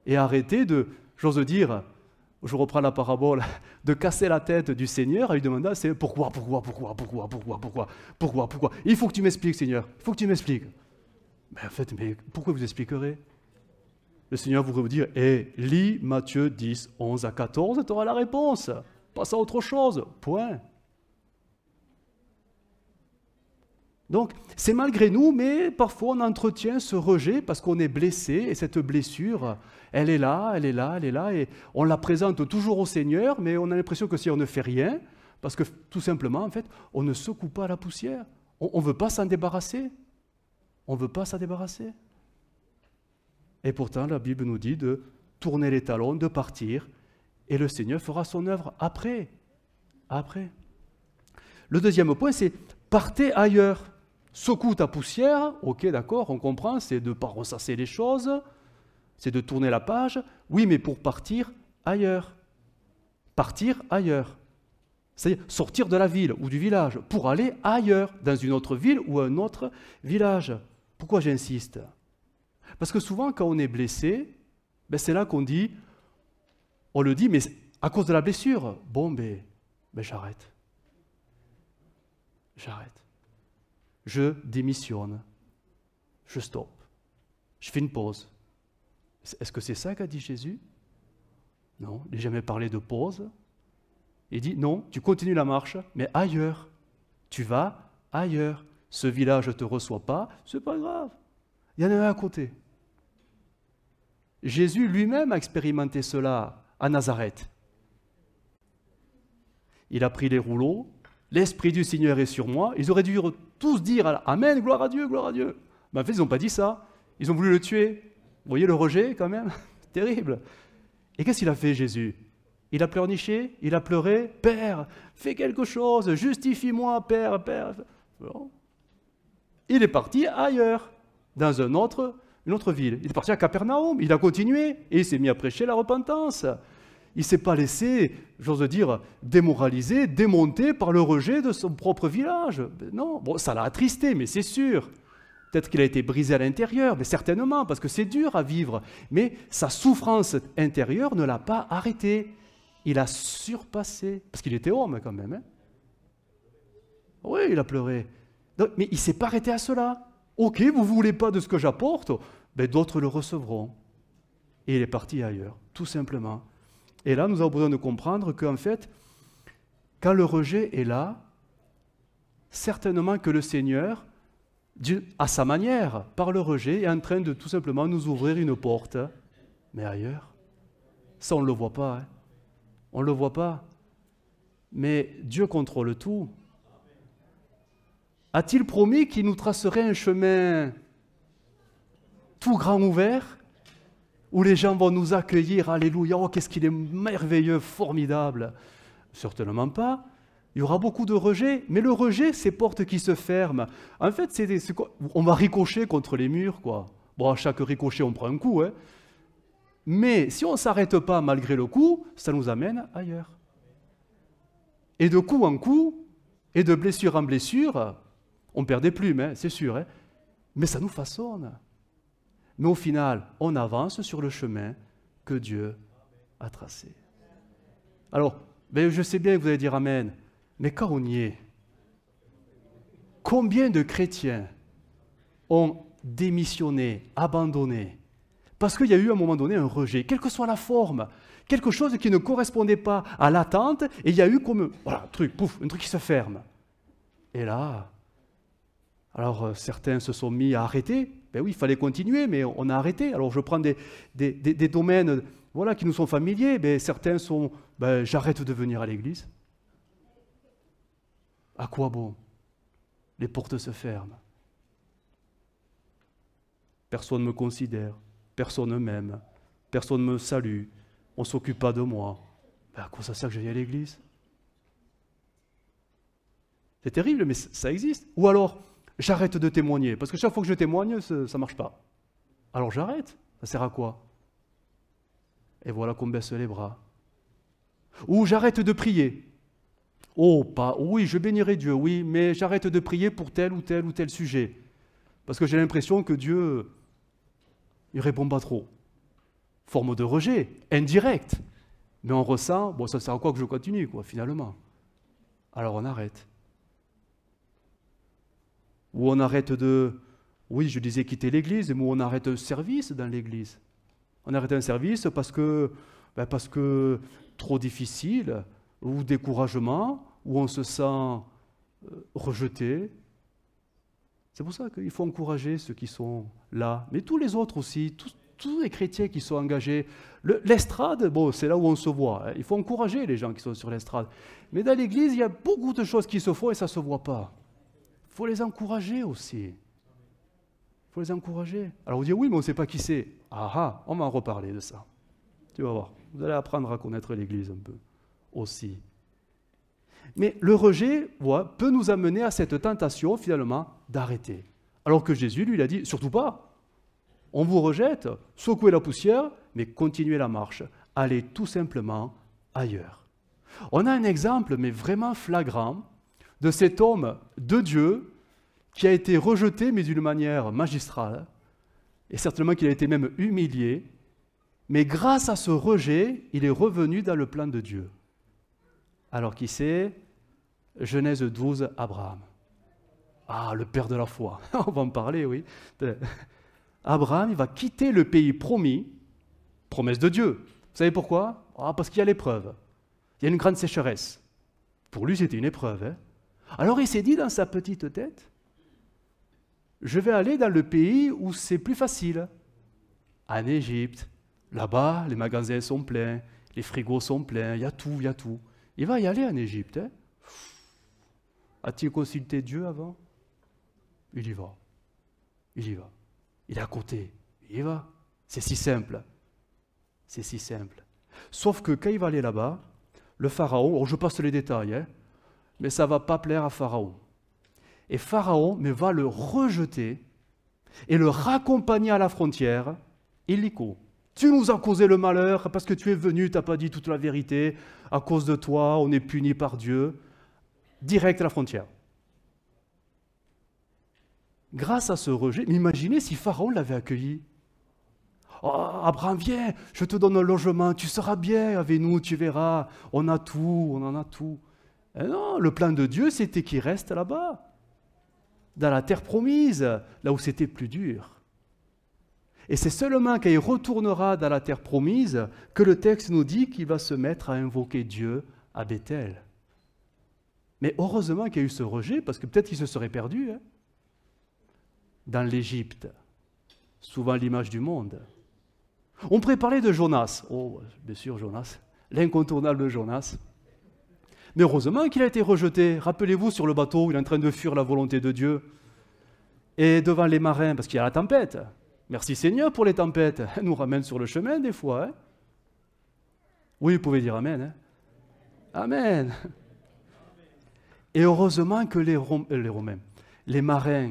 Et arrêtez de, j'ose dire, je reprends la parabole, de casser la tête du Seigneur à lui demander, c'est pourquoi, pourquoi, pourquoi, pourquoi, pourquoi, pourquoi, pourquoi, pourquoi. Il faut que tu m'expliques, Seigneur. Il faut que tu m'expliques. Mais en fait, mais pourquoi vous expliquerez Le Seigneur voudrait vous dire, hé, eh, lis Matthieu 10, 11 à 14, tu auras la réponse. Passe à autre chose. Point. Donc c'est malgré nous, mais parfois on entretient ce rejet parce qu'on est blessé et cette blessure, elle est là, elle est là, elle est là et on la présente toujours au Seigneur, mais on a l'impression que si on ne fait rien, parce que tout simplement en fait, on ne secoue pas la poussière, on ne veut pas s'en débarrasser, on ne veut pas s'en débarrasser. Et pourtant la Bible nous dit de tourner les talons, de partir et le Seigneur fera son œuvre après, après. Le deuxième point, c'est partez ailleurs. Secoue ta poussière, ok, d'accord, on comprend, c'est de ne pas ressasser les choses, c'est de tourner la page, oui, mais pour partir ailleurs. Partir ailleurs. C'est-à-dire sortir de la ville ou du village pour aller ailleurs, dans une autre ville ou un autre village. Pourquoi j'insiste Parce que souvent, quand on est blessé, ben, c'est là qu'on dit, on le dit, mais à cause de la blessure, bon, ben, ben j'arrête. J'arrête je démissionne, je stoppe, je fais une pause. Est-ce que c'est ça qu'a dit Jésus Non, il n'a jamais parlé de pause. Il dit non, tu continues la marche, mais ailleurs. Tu vas ailleurs. Ce village ne te reçoit pas, c'est pas grave. Il y en a un à côté. Jésus lui-même a expérimenté cela à Nazareth. Il a pris les rouleaux, l'Esprit du Seigneur est sur moi. Ils auraient dû tous dire Amen, gloire à Dieu, gloire à Dieu. Mais ben, en fait, ils n'ont pas dit ça. Ils ont voulu le tuer. Vous voyez le rejet quand même Terrible. Et qu'est-ce qu'il a fait Jésus Il a pleurniché, il a pleuré, Père, fais quelque chose, justifie-moi, Père, Père. Il est parti ailleurs, dans un autre, une autre ville. Il est parti à Capernaum, il a continué et il s'est mis à prêcher la repentance. Il ne s'est pas laissé, j'ose dire, démoraliser, démonter par le rejet de son propre village. Ben non, bon, ça l'a attristé, mais c'est sûr. Peut-être qu'il a été brisé à l'intérieur, mais certainement, parce que c'est dur à vivre. Mais sa souffrance intérieure ne l'a pas arrêté. Il a surpassé, parce qu'il était homme quand même. Hein. oui, il a pleuré. mais il ne s'est pas arrêté à cela. Ok, vous ne voulez pas de ce que j'apporte, mais ben, d'autres le recevront. Et il est parti ailleurs, tout simplement. Et là, nous avons besoin de comprendre qu'en fait, quand le rejet est là, certainement que le Seigneur, à sa manière, par le rejet, est en train de tout simplement nous ouvrir une porte. Mais ailleurs, ça, on ne le voit pas. Hein. On ne le voit pas. Mais Dieu contrôle tout. A-t-il promis qu'il nous tracerait un chemin tout grand ouvert où les gens vont nous accueillir, alléluia, oh, qu'est-ce qu'il est merveilleux, formidable. Certainement pas. Il y aura beaucoup de rejets, mais le rejet, c'est portes qui se ferment. En fait, c'est on va ricocher contre les murs, quoi. Bon, à chaque ricochet, on prend un coup, hein. Mais si on ne s'arrête pas malgré le coup, ça nous amène ailleurs. Et de coup en coup, et de blessure en blessure, on perd des plumes, hein, c'est sûr, hein. mais ça nous façonne. Mais au final, on avance sur le chemin que Dieu a tracé. Alors, ben, je sais bien que vous allez dire Amen, mais quand on y est, combien de chrétiens ont démissionné, abandonné, parce qu'il y a eu à un moment donné un rejet, quelle que soit la forme, quelque chose qui ne correspondait pas à l'attente, et il y a eu comme, un truc, pouf, un truc qui se ferme. Et là, alors euh, certains se sont mis à arrêter, ben oui, il fallait continuer, mais on a arrêté. Alors je prends des, des, domaines voilà, qui nous sont familiers, ben, certains sont ben j'arrête de venir à l'église. À quoi bon Les portes se ferment. Personne ne me considère, personne ne m'aime, personne ne me salue, on ne s'occupe pas de moi. Ben, à quoi ça sert que je vienne à l'église C'est terrible, mais ça existe. Ou alors, j'arrête de témoigner. Parce que chaque fois que je témoigne, ça ne marche pas. Alors j'arrête. Ça sert à quoi Et voilà qu'on baisse les bras. Ou j'arrête de prier. Oh, pas, oui, je bénirai Dieu, oui, mais j'arrête de prier pour tel ou tel ou tel sujet. Parce que j'ai l'impression que Dieu, il répond pas trop. Forme de rejet, indirect. Mais on ressent, bon, ça sert à quoi que je continue, quoi, finalement. Alors on arrête où on arrête de, oui, je disais quitter l'Église, mais où on arrête un service dans l'Église. On arrête un service parce que, ben, parce que trop difficile, ou découragement, ou on se sent euh, rejeté. C'est pour ça qu'il faut encourager ceux qui sont là, mais tous les autres aussi, tous, les chrétiens qui sont engagés. L'estrade, bon, c'est là où on se voit. Hein. Il faut encourager les gens qui sont sur l'estrade. Mais dans l'Église, il y a beaucoup de choses qui se font et ça ne se voit pas faut les encourager aussi. Il faut les encourager. Alors vous dites, oui, mais on ne sait pas qui c'est. Ah ah, on va en reparler de ça. Tu vas voir, vous allez apprendre à connaître l'Église un peu aussi. Mais le rejet peut nous amener à cette tentation finalement d'arrêter. Alors que Jésus, lui, il a dit, surtout pas, on vous rejette, secouez la poussière, mais continuez la marche, allez tout simplement ailleurs. On a un exemple, mais vraiment flagrant, de cet homme de Dieu qui a été rejeté, mais d'une manière magistrale, et certainement qu'il a été même humilié, mais grâce à ce rejet, il est revenu dans le plan de Dieu. Alors qui c'est Genèse 12, Abraham. Ah, le père de la foi. On va en parler, oui. Abraham, il va quitter le pays promis, promesse de Dieu. Vous savez pourquoi ah, Parce qu'il y a l'épreuve. Il y a une grande sécheresse. Pour lui, c'était une épreuve. Hein. Alors il s'est dit dans sa petite tête, je vais aller dans le pays où c'est plus facile, en Égypte. Là-bas, les magasins sont pleins, les frigos sont pleins, il y a tout, il y a tout. Il va y aller en Égypte. Hein A-t-il consulté Dieu avant Il y va. Il y va. Il est à côté. Il y va. C'est si simple. C'est si simple. Sauf que quand il va aller là-bas, le pharaon, oh, je passe les détails, hein, mais ça va pas plaire à Pharaon. Et Pharaon mais va le rejeter et le raccompagner à la frontière, illico. Tu nous as causé le malheur parce que tu es venu, tu n'as pas dit toute la vérité. À cause de toi, on est puni par Dieu. Direct à la frontière. Grâce à ce rejet, imaginez si Pharaon l'avait accueilli. Oh, Abraham, viens, je te donne un logement, tu seras bien avec nous, tu verras, on a tout, on en a tout. Eh non, le plan de Dieu, c'était qu'il reste là-bas, dans la terre promise, là où c'était plus dur. Et c'est seulement quand il retournera dans la terre promise que le texte nous dit qu'il va se mettre à invoquer Dieu à Bethel. Mais heureusement qu'il y a eu ce rejet, parce que peut-être qu'il se serait perdu. Hein, dans l'Égypte, souvent l'image du monde. On pourrait parler de Jonas. Oh, bien sûr, Jonas. L'incontournable Jonas. Mais heureusement qu'il a été rejeté. Rappelez-vous sur le bateau il est en train de fuir la volonté de Dieu. Et devant les marins, parce qu'il y a la tempête. Merci Seigneur pour les tempêtes. Elle nous ramène sur le chemin des fois. Hein. oui, vous pouvez dire Amen. Hein. amen. Et heureusement que les, euh, les Romains, les marins,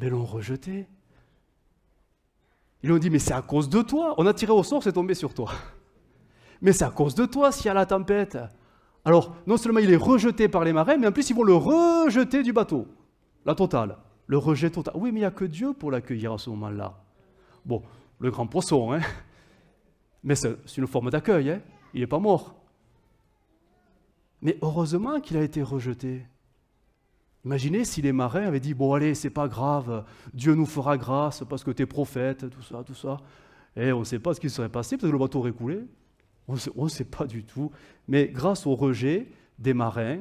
l'ont rejeté. Ils ont dit, mais c'est à cause de toi. On a tiré au sort, c'est tombé sur toi. Mais c'est à cause de toi s'il y a la tempête. Alors, non seulement il est rejeté par les marins, mais en plus ils vont le rejeter du bateau. La totale. Le rejet total. Oui, mais il n'y a que Dieu pour l'accueillir à ce moment-là. Bon, le grand poisson, hein. Mais c'est une forme d'accueil, hein. Il n'est pas mort. Mais heureusement qu'il a été rejeté. Imaginez si les marins avaient dit Bon, allez, c'est pas grave, Dieu nous fera grâce parce que tu es prophète, tout ça, tout ça. Et eh, on ne sait pas ce qui serait passé, peut-être que le bateau aurait coulé, on ne sait pas du tout. Mais grâce au rejet des marins,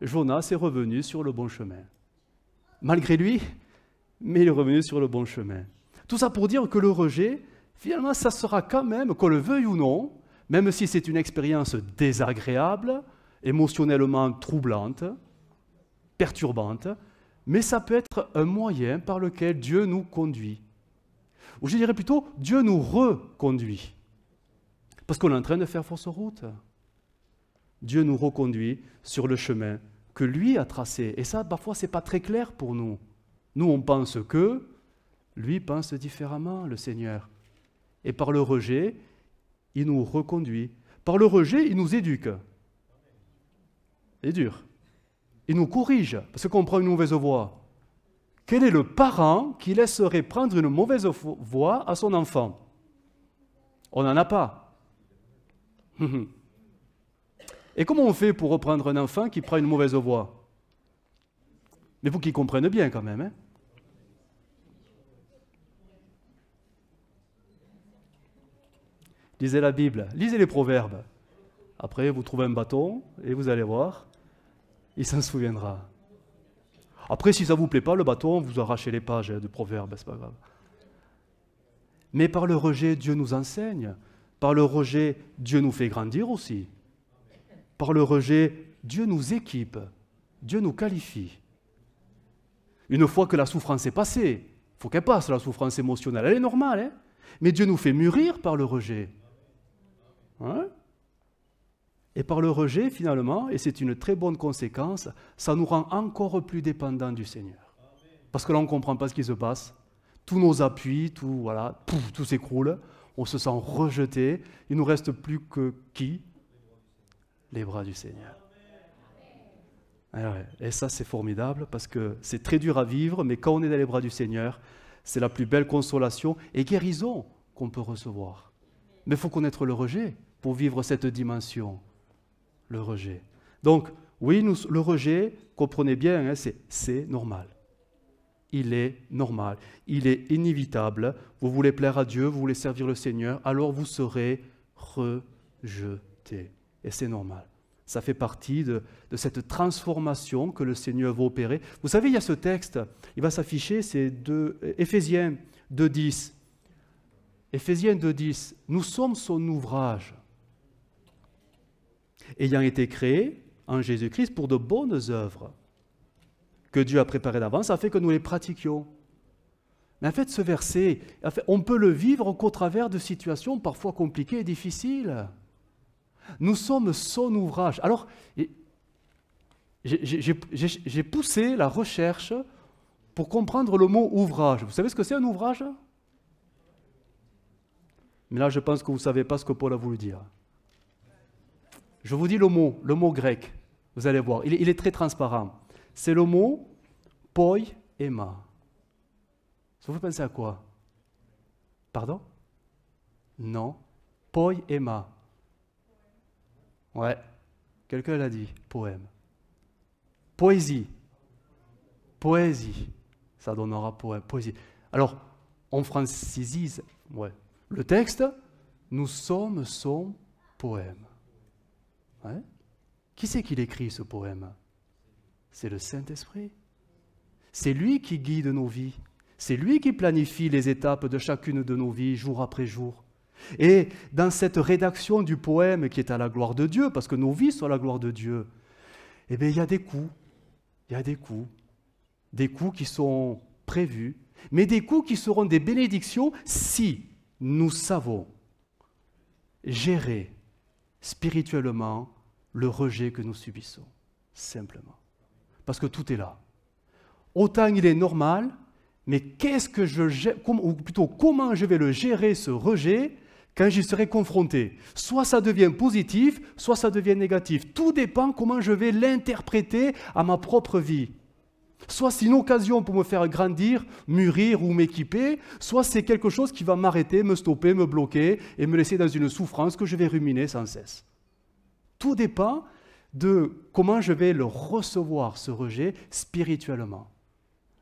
Jonas est revenu sur le bon chemin. Malgré lui, mais il est revenu sur le bon chemin. Tout ça pour dire que le rejet, finalement, ça sera quand même, qu'on le veuille ou non, même si c'est une expérience désagréable, émotionnellement troublante, perturbante, mais ça peut être un moyen par lequel Dieu nous conduit. Ou je dirais plutôt, Dieu nous reconduit. Parce qu'on est en train de faire fausse route. Dieu nous reconduit sur le chemin que lui a tracé. Et ça, parfois, ce n'est pas très clair pour nous. Nous, on pense que, lui pense différemment, le Seigneur. Et par le rejet, il nous reconduit. Par le rejet, il nous éduque. C'est dur. Il nous corrige, parce qu'on prend une mauvaise voie. Quel est le parent qui laisserait prendre une mauvaise voie à son enfant On n'en a pas. Et comment on fait pour reprendre un enfant qui prend une mauvaise voie Mais vous qui comprenez bien quand même. Hein. Lisez la Bible, lisez les proverbes. Après, vous trouvez un bâton et vous allez voir, il s'en souviendra. Après, si ça ne vous plaît pas, le bâton, vous arrachez les pages hein, de proverbes, c'est pas grave. Mais par le rejet, Dieu nous enseigne. Par le rejet, Dieu nous fait grandir aussi. Par le rejet, Dieu nous équipe. Dieu nous qualifie. Une fois que la souffrance est passée, il faut qu'elle passe, la souffrance émotionnelle, elle est normale. Hein Mais Dieu nous fait mûrir par le rejet. Hein? et par le rejet, finalement, et c'est une très bonne conséquence, ça nous rend encore plus dépendants du Seigneur. Parce que là, on ne comprend pas ce qui se passe. Tous nos appuis, tout, voilà, tout s'écroule on se sent rejeté, il nous reste plus que qui Les bras du Seigneur. Ah et ça, c'est formidable parce que c'est très dur à vivre, mais quand on est dans les bras du Seigneur, c'est la plus belle consolation et guérison qu'on peut recevoir. Mais il faut connaître le rejet pour vivre cette dimension, le rejet. Donc, oui, le rejet, comprenez bien, hein, c'est normal il est normal, il est inévitable. Vous voulez plaire à Dieu, vous voulez servir le Seigneur, alors vous serez rejeté. Et c'est normal. Ça fait partie de, cette transformation que le Seigneur va opérer. Vous savez, il y a ce texte, il va s'afficher, c'est Éphésiens 2.10. Éphésiens 2.10, nous sommes son ouvrage, ayant été créés en Jésus-Christ pour de bonnes œuvres que Dieu a préparé d'avance, fait que nous les pratiquions. Mais en fait, ce verset, on peut le vivre qu'au travers de situations parfois compliquées et difficiles. Nous sommes son ouvrage. Alors, j'ai poussé la recherche pour comprendre le mot ouvrage. Vous savez ce que c'est un ouvrage Mais là, je pense que vous ne savez pas ce que Paul a voulu dire. Je vous dis le mot, le mot grec. Vous allez voir, il est très transparent c'est le mot poi vous pensez à quoi Pardon Non. Poi Emma. Ouais, quelqu'un l'a dit, poème. Poésie. Poésie. Ça donnera poème, poésie. Alors, on francisise. ouais. le texte, nous sommes son poème. Ouais. Qui c'est qui l'écrit ce poème c'est le Saint-Esprit. C'est lui qui guide nos vies. C'est lui qui planifie les étapes de chacune de nos vies jour après jour. Et dans cette rédaction du poème qui est à la gloire de Dieu, parce que nos vies sont à la gloire de Dieu, eh bien, il y a des coups, il y a des coups, des coups qui sont prévus, mais des coups qui seront des bénédictions si nous savons gérer spirituellement le rejet que nous subissons, simplement parce que tout est là. Autant il est normal, mais qu'est-ce que je ou plutôt comment je vais le gérer ce rejet quand j'y serai confronté Soit ça devient positif, soit ça devient négatif. Tout dépend comment je vais l'interpréter à ma propre vie. Soit c'est une occasion pour me faire grandir, mûrir ou m'équiper, soit c'est quelque chose qui va m'arrêter, me stopper, me bloquer et me laisser dans une souffrance que je vais ruminer sans cesse. Tout dépend de comment je vais le recevoir, ce rejet, spirituellement.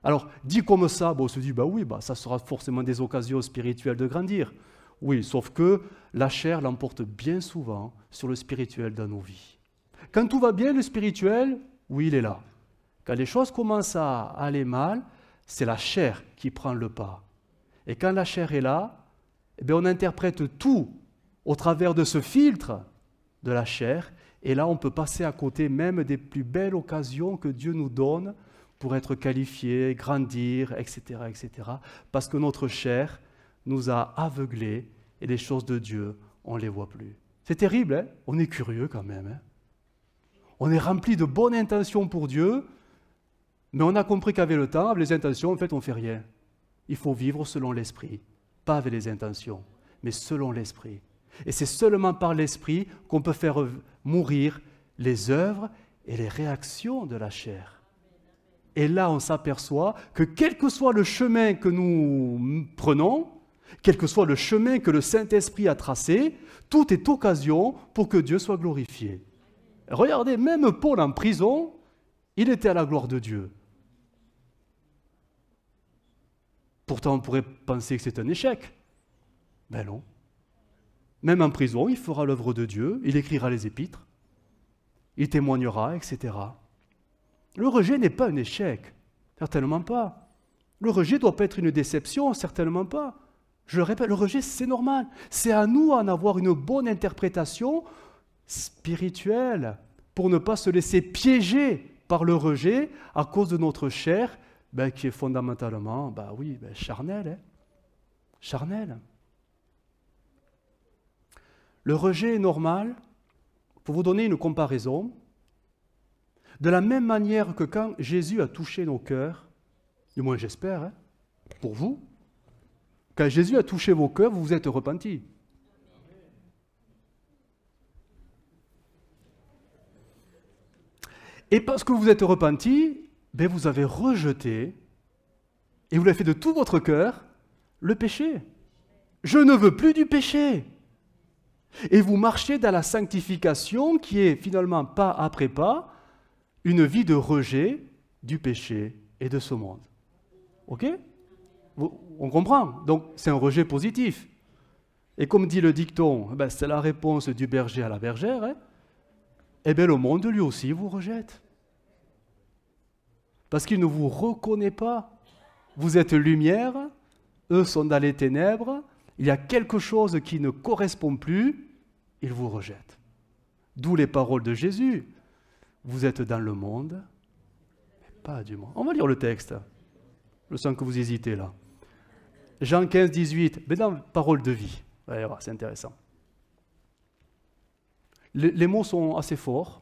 Alors, dit comme ça, bon, on se dit, bah oui, bah, ça sera forcément des occasions spirituelles de grandir. Oui, sauf que la chair l'emporte bien souvent sur le spirituel dans nos vies. Quand tout va bien, le spirituel, oui, il est là. Quand les choses commencent à aller mal, c'est la chair qui prend le pas. Et quand la chair est là, eh bien, on interprète tout au travers de ce filtre de la chair et là, on peut passer à côté même des plus belles occasions que Dieu nous donne pour être qualifiés, grandir, etc., etc. Parce que notre chair nous a aveuglés et les choses de Dieu, on ne les voit plus. C'est terrible, hein on est curieux quand même. Hein on est rempli de bonnes intentions pour Dieu, mais on a compris qu'avec le temps, avec les intentions, en fait, on ne fait rien. Il faut vivre selon l'esprit, pas avec les intentions, mais selon l'esprit. Et c'est seulement par l'esprit qu'on peut faire mourir les œuvres et les réactions de la chair. Et là, on s'aperçoit que quel que soit le chemin que nous prenons, quel que soit le chemin que le Saint-Esprit a tracé, tout est occasion pour que Dieu soit glorifié. Regardez, même Paul en prison, il était à la gloire de Dieu. Pourtant, on pourrait penser que c'est un échec. Mais ben non. Même en prison, il fera l'œuvre de Dieu, il écrira les épîtres, il témoignera, etc. Le rejet n'est pas un échec, certainement pas. Le rejet ne doit pas être une déception, certainement pas. Je le répète, le rejet, c'est normal. C'est à nous en avoir une bonne interprétation spirituelle pour ne pas se laisser piéger par le rejet à cause de notre chair ben, qui est fondamentalement, bah oui, charnelle. Ben, charnelle. Hein. Le rejet est normal, pour vous donner une comparaison, de la même manière que quand Jésus a touché nos cœurs, du moins j'espère, hein, pour vous, quand Jésus a touché vos cœurs, vous vous êtes repenti. Et parce que vous êtes repenti, ben vous avez rejeté, et vous l'avez fait de tout votre cœur, le péché. Je ne veux plus du péché. Et vous marchez dans la sanctification qui est finalement pas après pas une vie de rejet du péché et de ce monde. OK On comprend. Donc c'est un rejet positif. Et comme dit le dicton, eh ben, c'est la réponse du berger à la bergère. Hein. eh bien le monde lui aussi vous rejette. Parce qu'il ne vous reconnaît pas. Vous êtes lumière, eux sont dans les ténèbres, il y a quelque chose qui ne correspond plus, il vous rejette. D'où les paroles de Jésus. Vous êtes dans le monde, mais pas du monde. On va lire le texte. Je sens que vous hésitez là. Jean 15, 18, mais dans parole de vie. Ah, c'est intéressant. les mots sont assez forts.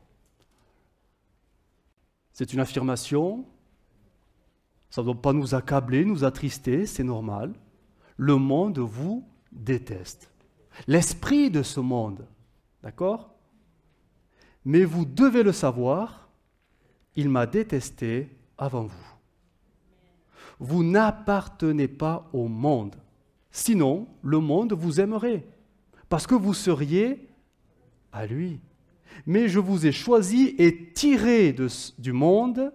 C'est une affirmation. Ça ne doit pas nous accabler, nous attrister, c'est normal. Le monde vous déteste l'esprit de ce monde. D'accord Mais vous devez le savoir, il m'a détesté avant vous. Vous n'appartenez pas au monde. Sinon, le monde vous aimerait, parce que vous seriez à lui. Mais je vous ai choisi et tiré du monde,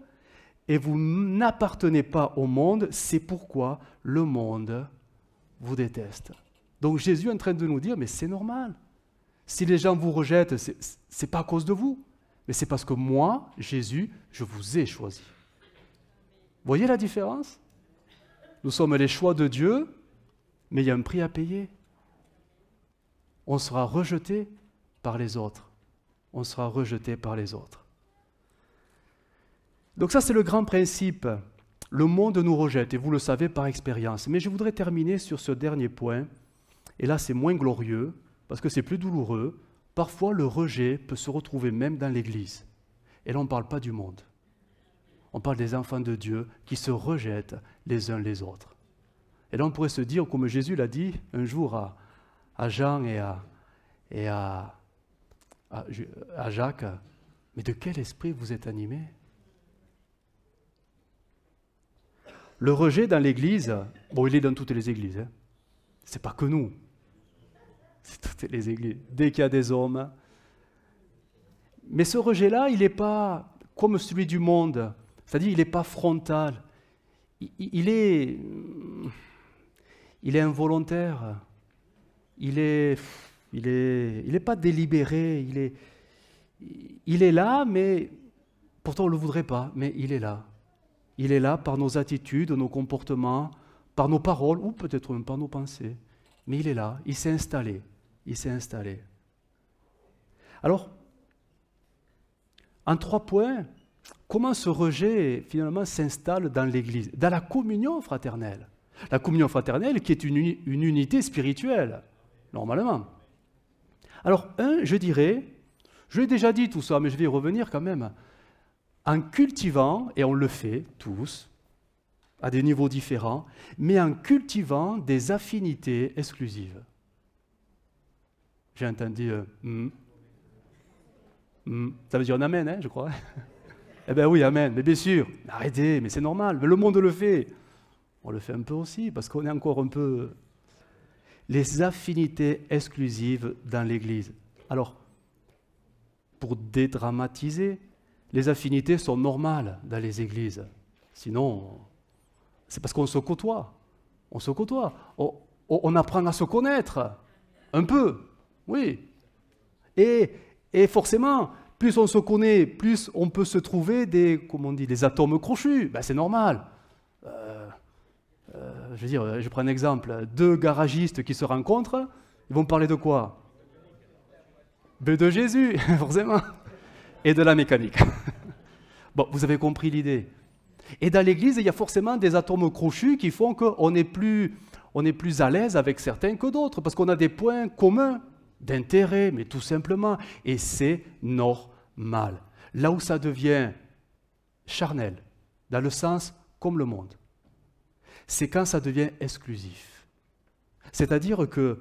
et vous n'appartenez pas au monde, c'est pourquoi le monde vous déteste. Donc Jésus est en train de nous dire, mais c'est normal. Si les gens vous rejettent, ce n'est pas à cause de vous, mais c'est parce que moi, Jésus, je vous ai choisi. Voyez la différence Nous sommes les choix de Dieu, mais il y a un prix à payer. On sera rejeté par les autres. On sera rejeté par les autres. Donc ça, c'est le grand principe. Le monde nous rejette, et vous le savez par expérience. Mais je voudrais terminer sur ce dernier point. Et là, c'est moins glorieux, parce que c'est plus douloureux. Parfois, le rejet peut se retrouver même dans l'Église. Et là, on ne parle pas du monde. On parle des enfants de Dieu qui se rejettent les uns les autres. Et là, on pourrait se dire, comme Jésus l'a dit un jour à, Jean et, à, et à, Jacques, mais de quel esprit vous êtes animés Le rejet dans l'Église, bon, il est dans toutes les Églises. ce hein. C'est pas que nous toutes les églises, dès qu'il y a des hommes. Mais ce rejet-là, il n'est pas comme celui du monde, c'est-à-dire il n'est pas frontal, il, est, il est involontaire, il n'est il est, il n'est pas délibéré, il est, il est là, mais pourtant on ne le voudrait pas, mais il est là. Il est là par nos attitudes, nos comportements, par nos paroles, ou peut-être même par nos pensées. Mais il est là, il s'est installé il s'est installé. Alors, en trois points, comment ce rejet finalement s'installe dans l'Église Dans la communion fraternelle. La communion fraternelle qui est une, unité spirituelle, normalement. Alors, un, je dirais, je l'ai déjà dit tout ça, mais je vais y revenir quand même, en cultivant, et on le fait tous, à des niveaux différents, mais en cultivant des affinités exclusives. J'ai entendu euh, mm. Mm. Mm. Ça veut dire un amen, hein, je crois. eh bien oui, amen. Mais bien sûr, arrêtez, mais c'est normal. Mais le monde le fait. On le fait un peu aussi, parce qu'on est encore un peu. Euh, les affinités exclusives dans l'Église. Alors, pour dédramatiser, les affinités sont normales dans les églises. Sinon, c'est parce qu'on se côtoie. On se côtoie. on, apprend à se connaître. Un peu. Oui. Et, forcément, plus on se connaît, plus on peut se trouver des, comment dit, des atomes crochus. Ben, c'est normal. Euh, euh, je veux dire, je prends un exemple. Deux garagistes qui se rencontrent, ils vont parler de quoi ben, de Jésus, forcément, et de la mécanique. bon, vous avez compris l'idée. Et dans l'Église, il y a forcément des atomes crochus qui font qu'on est plus, on est plus à l'aise avec certains que d'autres, parce qu'on a des points communs d'intérêt, mais tout simplement. Et c'est normal. Là où ça devient charnel, dans le sens comme le monde, c'est quand ça devient exclusif. C'est-à-dire que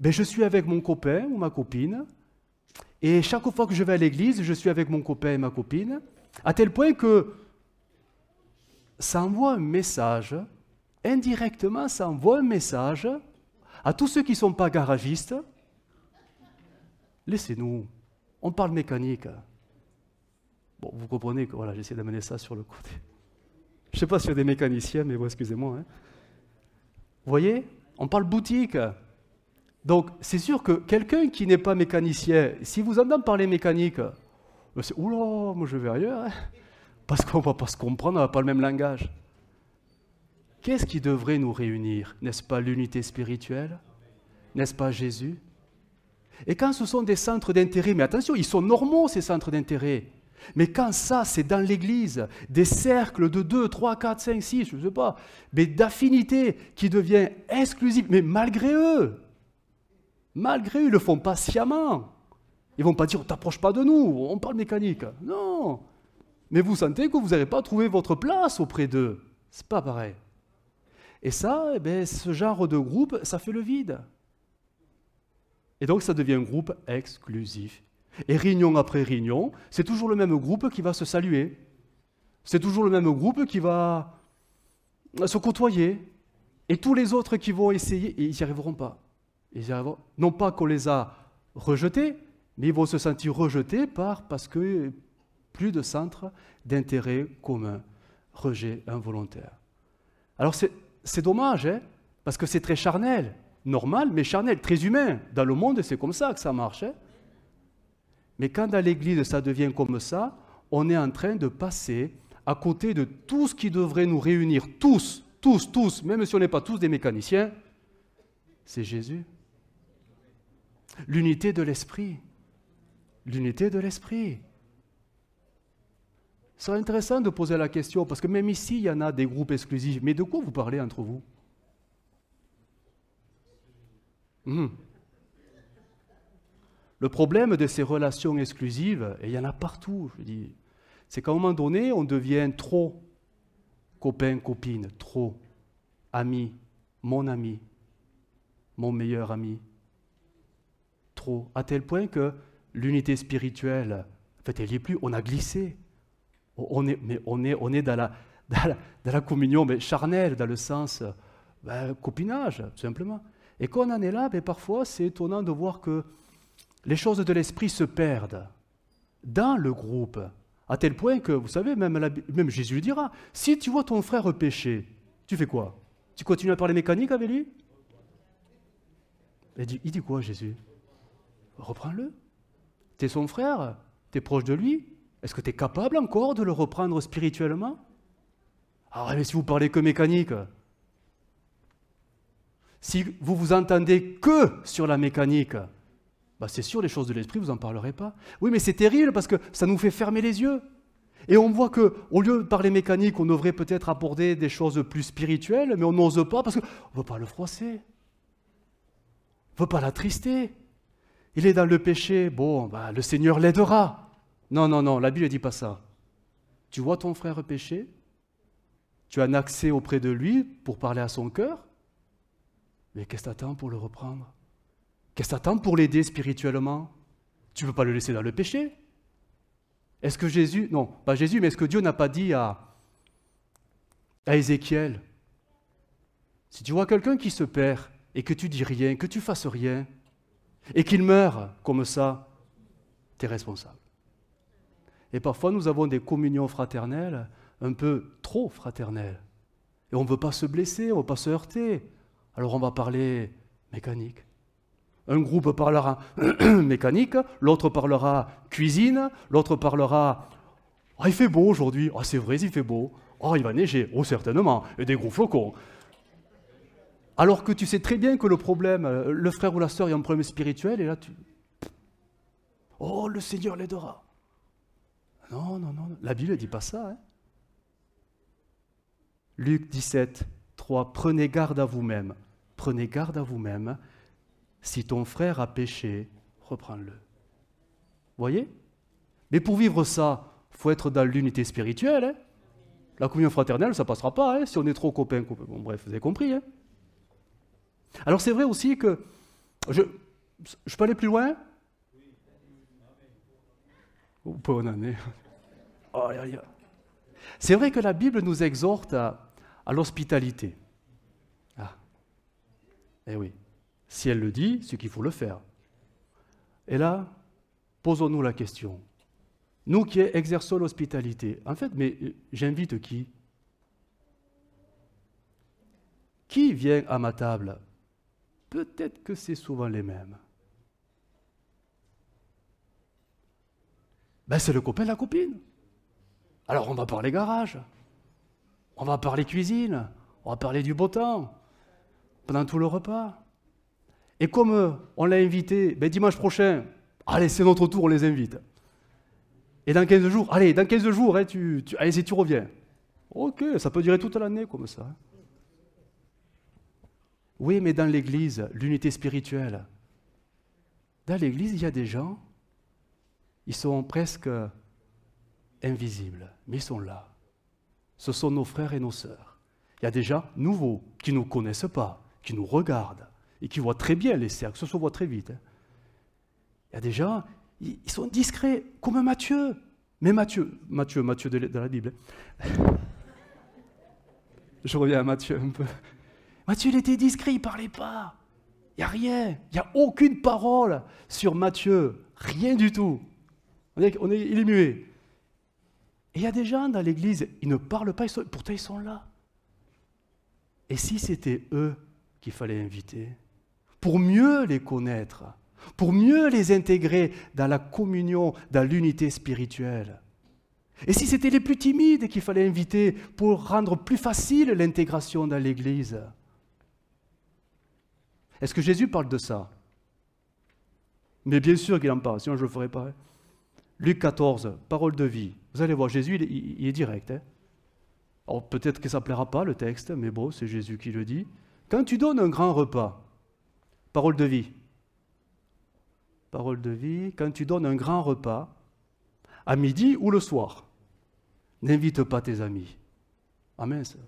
ben, je suis avec mon copain ou ma copine, et chaque fois que je vais à l'église, je suis avec mon copain et ma copine, à tel point que ça envoie un message, indirectement, ça envoie un message à tous ceux qui ne sont pas garagistes, Laissez-nous. On parle mécanique. Bon, vous comprenez que voilà, j'essaie d'amener ça sur le côté. Je ne sais pas si y a des mécaniciens, mais bon, excusez-moi. Hein. Vous voyez On parle boutique. Donc, c'est sûr que quelqu'un qui n'est pas mécanicien, si vous entendez parler mécanique, ben, c'est oula, moi je vais ailleurs. Hein. parce qu'on ne va pas se comprendre, on n'a pas le même langage. Qu'est-ce qui devrait nous réunir N'est-ce pas l'unité spirituelle N'est-ce pas Jésus et quand ce sont des centres d'intérêt, mais attention, ils sont normaux ces centres d'intérêt. Mais quand ça, c'est dans l'Église, des cercles de 2, 3, 4, 5, 6, je ne sais pas, mais d'affinités qui devient exclusive, mais malgré eux, malgré eux, ils le font pas sciemment. Ils ne vont pas dire, "On t'approche pas de nous, on parle mécanique. Non. Mais vous sentez que vous n'avez pas trouvé votre place auprès d'eux. C'est pas pareil. Et ça, eh ben, ce genre de groupe, ça fait le vide. Et donc ça devient un groupe exclusif. Et réunion après réunion, c'est toujours le même groupe qui va se saluer. C'est toujours le même groupe qui va se côtoyer. Et tous les autres qui vont essayer, ils n'y arriveront pas. Non pas qu'on les a rejetés, mais ils vont se sentir rejetés par, parce que plus de centre d'intérêt commun. Rejet involontaire. Alors c'est dommage, hein, parce que c'est très charnel normal, mais charnel, très humain. Dans le monde, c'est comme ça que ça marche. Hein. mais quand dans l'Église, ça devient comme ça, on est en train de passer à côté de tout ce qui devrait nous réunir, tous, tous, tous, même si on n'est pas tous des mécaniciens, c'est Jésus. L'unité de l'esprit. L'unité de l'esprit. Serait intéressant de poser la question, parce que même ici, il y en a des groupes exclusifs. Mais de quoi vous parlez entre vous Mhm. Le problème de ces relations exclusives, et il y en a partout, je dis, c'est qu'à un moment donné, on devient trop copain, copine, trop ami, mon ami, mon meilleur ami, trop, à tel point que l'unité spirituelle, en fait, elle n'y est plus, on a glissé. On est, mais on est, on est dans, la, communion mais charnelle, dans le sens ben, copinage, tout simplement. Et quand on en est là, ben, parfois c'est étonnant de voir que les choses de l'esprit se perdent dans le groupe, à tel point que, vous savez, même, Jésus même Jésus dira, si tu vois ton frère pécher, tu fais quoi Tu continues à parler mécanique avec lui il dit, quoi Jésus Reprends-le. T'es son frère, t'es proche de lui. Est-ce que tu es capable encore de le reprendre spirituellement Ah mais si vous parlez que mécanique, si vous vous entendez que sur la mécanique, bah, c'est sûr, les choses de l'esprit, vous n'en parlerez pas. Oui, mais c'est terrible parce que ça nous fait fermer les yeux. Et on voit que, au lieu de parler mécanique, on devrait peut-être aborder des choses plus spirituelles, mais on n'ose pas parce qu'on ne veut pas le froisser. On ne veut pas l'attrister. Il est dans le péché. Bon, bah, le Seigneur l'aidera. Non, non, non, la Bible ne dit pas ça. Tu vois ton frère péché, tu as un accès auprès de lui pour parler à son cœur, mais qu'est-ce que attends pour le reprendre Qu'est-ce que attends pour l'aider spirituellement Tu ne peux pas le laisser dans le péché. Est-ce que Jésus, non, pas Jésus, mais est-ce que Dieu n'a pas dit à, à Ézéchiel, si tu vois quelqu'un qui se perd et que tu dis rien, que tu fasses rien, et qu'il meurt comme ça, tu es responsable. Et parfois nous avons des communions fraternelles un peu trop fraternelles. Et on ne veut pas se blesser, on ne veut pas se heurter, alors on va parler mécanique. Un groupe parlera mécanique, l'autre parlera cuisine, l'autre parlera Ah, il fait beau aujourd'hui. Ah, c'est vrai, il fait beau. Ah, il va neiger. Oh, certainement. Et des gros flocons. Alors que tu sais très bien que le problème, euh, le frère ou la sœur, il y a un problème spirituel, et là tu. Oh, le Seigneur l'aidera. Non, non, non. La Bible ne dit pas ça. Hein. Luc 17, 3. Prenez garde à vous-même prenez garde à vous-même. Si ton frère a péché, reprends-le. Voyez Mais pour vivre ça, faut être dans l'unité spirituelle. Hein. la communion fraternelle, ça passera pas hein, si on est trop copains. Bon, bref, vous avez compris. Hein. Alors c'est vrai aussi que je, peux aller plus loin. Oui. Oh, en oh, C'est vrai que la Bible nous exhorte à l'hospitalité. Eh oui, si elle le dit, c'est qu'il faut le faire. Et là, posons-nous la question. Nous qui exerçons l'hospitalité, en fait, mais euh, j'invite qui Qui vient à ma table Peut-être que c'est souvent les mêmes. Ben, c'est le copain, la copine. Alors on va parler garage, on va parler cuisine, on va parler du beau temps, pendant tout le repas. Et comme euh, on l'a invité, ben dimanche prochain, allez, c'est notre tour, on les invite. Et dans 15 jours, allez, dans 15 jours, hein, tu, allez, si tu reviens. Ok, ça peut durer toute l'année comme ça. Oui, mais dans l'Église, l'unité spirituelle, dans l'Église, il y a des gens, ils sont presque invisibles, mais ils sont là. Ce sont nos frères et nos sœurs. Il y a des gens nouveaux qui ne nous connaissent pas qui nous regardent et qui voient très bien les cercles, ça se voit très vite. Hein. Il y a des gens, ils sont discrets, comme Matthieu. Mais Matthieu, Matthieu, Matthieu de la Bible. Hein. Je reviens à Matthieu un peu. Matthieu, il était discret, il ne parlait pas. Il n'y a rien, il n'y a aucune parole sur Matthieu, rien du tout. il est muet. Et il y a des gens dans l'Église, ils ne parlent pas, pourtant ils sont là. Et si c'était eux qu'il fallait inviter, pour mieux les connaître, pour mieux les intégrer dans la communion, dans l'unité spirituelle. Et si c'était les plus timides qu'il fallait inviter pour rendre plus facile l'intégration dans l'Église Est-ce que Jésus parle de ça Mais bien sûr qu'il en parle, sinon je ne le ferai pas. Hein. Luc 14, parole de vie. Vous allez voir, Jésus, il, est direct. Hein. peut-être que ça ne plaira pas le texte, mais bon, c'est Jésus qui le dit. Quand tu donnes un grand repas, parole de vie, parole de vie, quand tu donnes un grand repas, à midi ou le soir, n'invite pas tes amis. Amen. Ah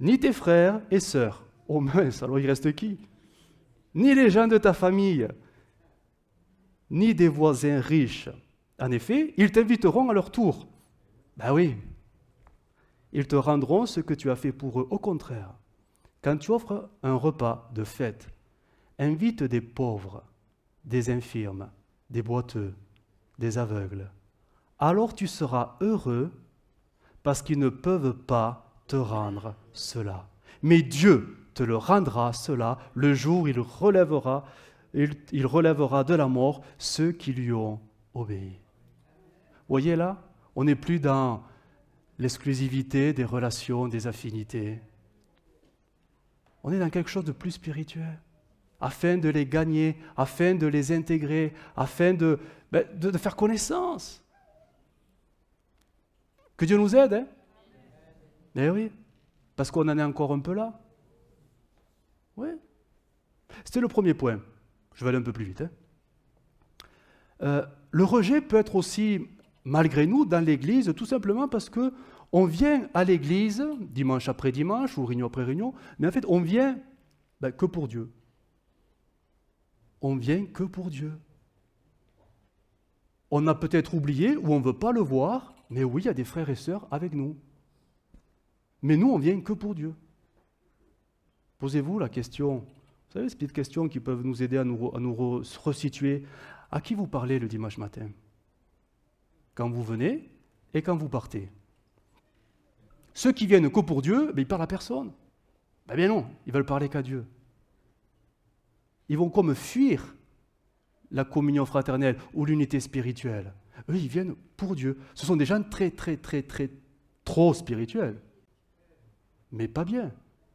Ni tes frères et sœurs. Oh mince, alors il reste qui Ni les gens de ta famille, ni des voisins riches. En effet, ils t'inviteront à leur tour. Ben oui, ils te rendront ce que tu as fait pour eux. Au contraire, quand tu offres un repas de fête, invite des pauvres, des infirmes, des boiteux, des aveugles. Alors tu seras heureux parce qu'ils ne peuvent pas te rendre cela. Mais Dieu te le rendra cela le jour il relèvera, il, il relèvera de la mort ceux qui lui ont obéi. Voyez là, on n'est plus dans l'exclusivité des relations, des affinités. On est dans quelque chose de plus spirituel, afin de les gagner, afin de les intégrer, afin de, ben, faire connaissance. Que Dieu nous aide, hein Eh oui, parce qu'on en est encore un peu là. Oui. C'était le premier point. Je vais aller un peu plus vite. Hein. Euh, le rejet peut être aussi malgré nous dans l'Église, tout simplement parce que on vient à l'Église, dimanche après dimanche ou réunion après réunion, mais en fait, on vient ben, que pour Dieu. On vient que pour Dieu. On a peut-être oublié ou on ne veut pas le voir, mais oui, il y a des frères et sœurs avec nous. Mais nous, on vient que pour Dieu. Posez-vous la question, vous savez, ces petites questions qui peuvent nous aider à nous, à nous resituer. À qui vous parlez le dimanche matin quand vous venez et quand vous partez. Ceux qui viennent que pour Dieu, ils ils parlent à personne. Ben bien non, ils veulent parler qu'à Dieu. Ils vont comme fuir la communion fraternelle ou l'unité spirituelle. Eux, ils viennent pour Dieu. Ce sont des gens très, très, très, très, trop spirituels. Mais pas bien.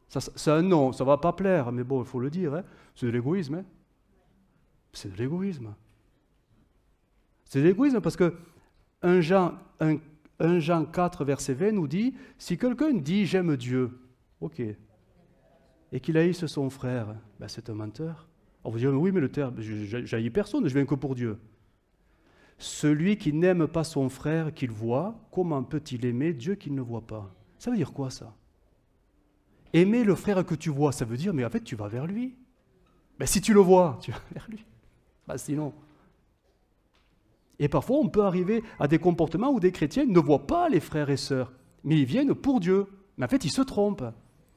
C'est un ça ne va pas plaire, mais bon, il faut le dire. Hein. C'est de l'égoïsme. Hein. C'est de l'égoïsme. C'est de l'égoïsme parce que 1 Jean, Jean 4, verset 20 nous dit, si quelqu'un dit j'aime Dieu, ok, et qu'il haïsse son frère, ben, c'est un menteur. On vous mais oui, mais le terme, j'haïs personne, je viens que pour Dieu. Celui qui n'aime pas son frère qu'il voit, comment peut-il aimer Dieu qu'il ne voit pas Ça veut dire quoi ça Aimer le frère que tu vois, ça veut dire, mais en fait, tu vas vers lui. Mais ben, si tu le vois, tu vas vers lui. Ben, sinon, et parfois, on peut arriver à des comportements où des chrétiens ne voient pas les frères et sœurs, mais ils viennent pour Dieu. Mais en fait, ils se trompent.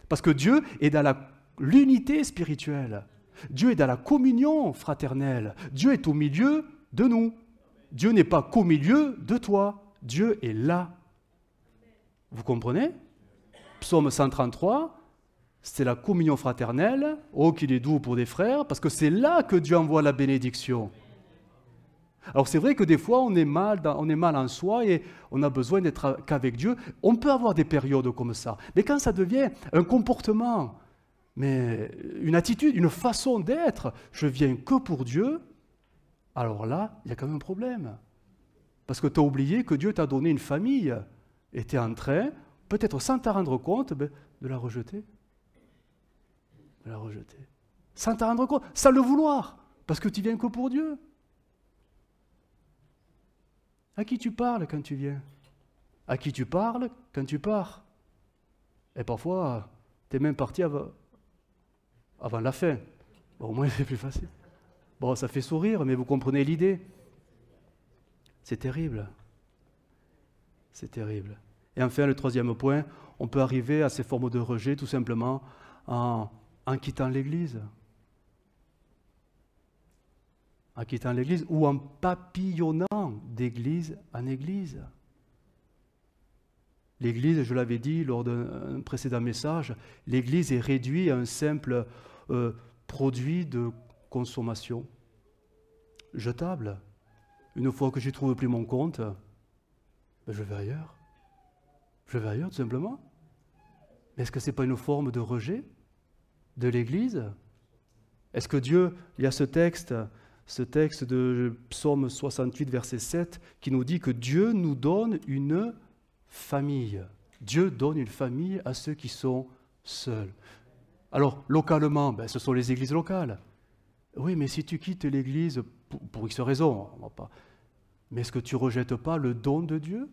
Parce que Dieu est dans l'unité spirituelle. Dieu est dans la communion fraternelle. Dieu est au milieu de nous. Dieu n'est pas qu'au milieu de toi. Dieu est là. Vous comprenez Psaume 133, c'est la communion fraternelle. Oh, qu'il est doux pour des frères, parce que c'est là que Dieu envoie la bénédiction. Alors c'est vrai que des fois, on est mal, on est mal en soi et on a besoin d'être qu'avec Dieu. On peut avoir des périodes comme ça. Mais quand ça devient un comportement, mais une attitude, une façon d'être, je viens que pour Dieu, alors là, il y a quand même un problème. Parce que tu as oublié que Dieu t'a donné une famille et tu es en train, peut-être sans t'en rendre compte, ben, de la rejeter. De la rejeter. Sans t'en rendre compte, sans le vouloir, parce que tu viens que pour Dieu. À qui tu parles quand tu viens À qui tu parles quand tu pars Et parfois, tu es même parti avant, avant la fin. au moins, c'est plus facile. Bon, ça fait sourire, mais vous comprenez l'idée. C'est terrible. C'est terrible. Et enfin, le troisième point, on peut arriver à ces formes de rejet tout simplement en, en quittant l'Église en quittant l'église ou en papillonnant d'église en église. L'église, je l'avais dit lors d'un précédent message, l'église est réduite à un simple euh, produit de consommation, jetable. Une fois que je trouve plus mon compte, ben, je vais ailleurs. Je vais ailleurs, tout simplement. Mais est-ce que ce n'est pas une forme de rejet de l'Église Est-ce que Dieu, il y a ce texte ce texte de Psaume 68, verset 7, qui nous dit que Dieu nous donne une famille. Dieu donne une famille à ceux qui sont seuls. Alors, localement, ben, ce sont les églises locales. Oui, mais si tu quittes l'église pour, pour X raison, on va pas. mais est-ce que tu rejettes pas le don de Dieu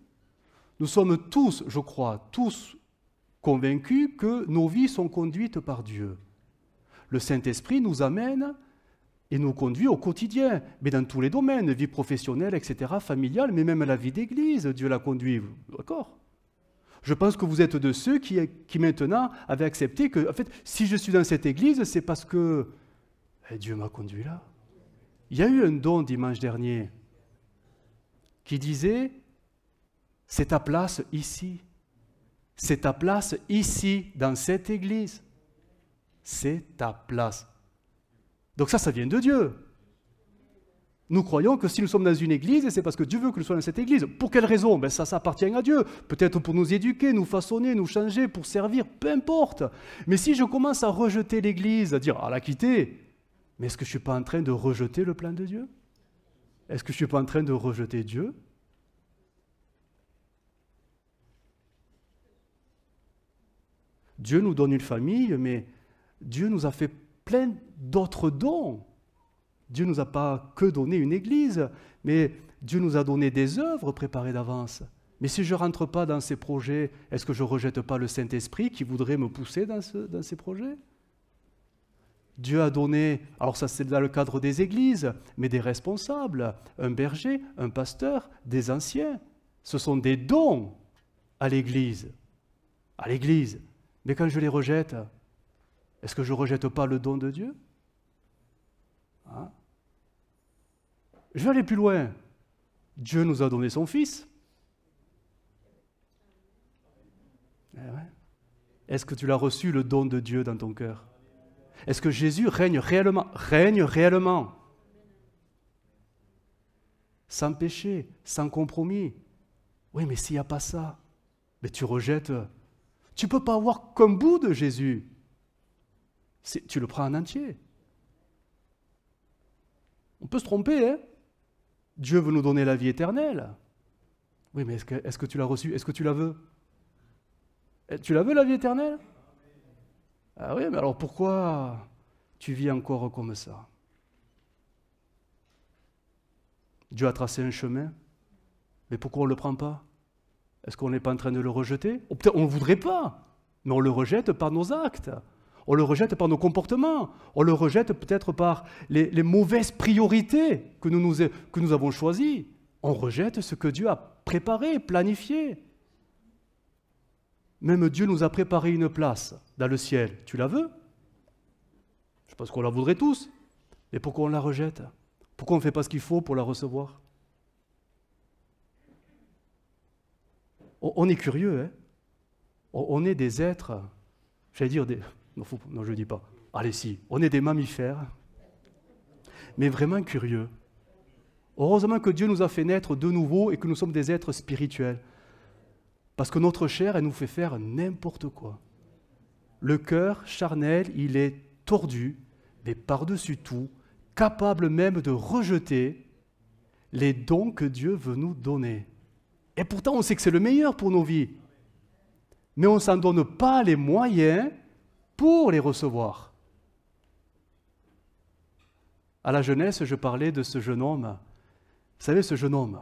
Nous sommes tous, je crois, tous convaincus que nos vies sont conduites par Dieu. Le Saint-Esprit nous amène et nous conduit au quotidien, mais dans tous les domaines, vie professionnelle, etc., familiale, mais même la vie d'église, Dieu la conduit. D'accord Je pense que vous êtes de ceux qui, maintenant avaient accepté que, en fait, si je suis dans cette église, c'est parce que eh, Dieu m'a conduit là. Il y a eu un don dimanche dernier qui disait, c'est ta place ici, c'est ta place ici, dans cette église, c'est ta place. Donc ça, ça vient de Dieu. Nous croyons que si nous sommes dans une église, c'est parce que Dieu veut que nous soyons dans cette église. Pour quelle raison ben Ça, ça appartient à Dieu. Peut-être pour nous éduquer, nous façonner, nous changer, pour servir, peu importe. Mais si je commence à rejeter l'église, à dire, à la quitter, mais est-ce que je ne suis pas en train de rejeter le plan de Dieu Est-ce que je ne suis pas en train de rejeter Dieu Dieu nous donne une famille, mais Dieu nous a fait plein d'autres dons. Dieu ne nous a pas que donné une église, mais Dieu nous a donné des œuvres préparées d'avance. Mais si je ne rentre pas dans ces projets, est-ce que je ne rejette pas le Saint-Esprit qui voudrait me pousser dans, ces projets Dieu a donné, alors ça c'est dans le cadre des églises, mais des responsables, un berger, un pasteur, des anciens. Ce sont des dons à l'église. À l'église. Mais quand je les rejette, est-ce que je ne rejette pas le don de Dieu hein? Je vais aller plus loin. Dieu nous a donné son Fils. Eh Est-ce que tu l'as reçu le don de Dieu dans ton cœur Est-ce que Jésus règne réellement Règne réellement Sans péché, sans compromis. Oui, mais s'il n'y a pas ça, mais tu rejettes. Tu ne peux pas avoir comme bout de Jésus tu le prends en entier. On peut se tromper, hein Dieu veut nous donner la vie éternelle. Oui, mais est-ce que, tu l'as reçue Est-ce que tu la veux eh, Tu la veux, la vie éternelle Ah oui, mais alors pourquoi tu vis encore comme ça Dieu a tracé un chemin, mais pourquoi on ne le prend pas Est-ce qu'on n'est pas en train de le rejeter on ne le voudrait pas, mais on le rejette par nos actes. On le rejette par nos comportements. On le rejette peut-être par les, mauvaises priorités que nous, nous, avons choisies. On rejette ce que Dieu a préparé, planifié. Même Dieu nous a préparé une place dans le ciel. Tu la veux Je pense qu'on la voudrait tous. Mais pourquoi on la rejette Pourquoi on ne fait pas ce qu'il faut pour la recevoir on, est curieux, hein on, on est des êtres j'allais dire, des, non, je ne dis pas. Allez, si, on est des mammifères, mais vraiment curieux. Heureusement que Dieu nous a fait naître de nouveau et que nous sommes des êtres spirituels. Parce que notre chair, elle nous fait faire n'importe quoi. Le cœur charnel, il est tordu, mais par-dessus tout, capable même de rejeter les dons que Dieu veut nous donner. Et pourtant, on sait que c'est le meilleur pour nos vies. Mais on ne s'en donne pas les moyens pour les recevoir. À la jeunesse, je parlais de ce jeune homme. Vous savez, ce jeune homme,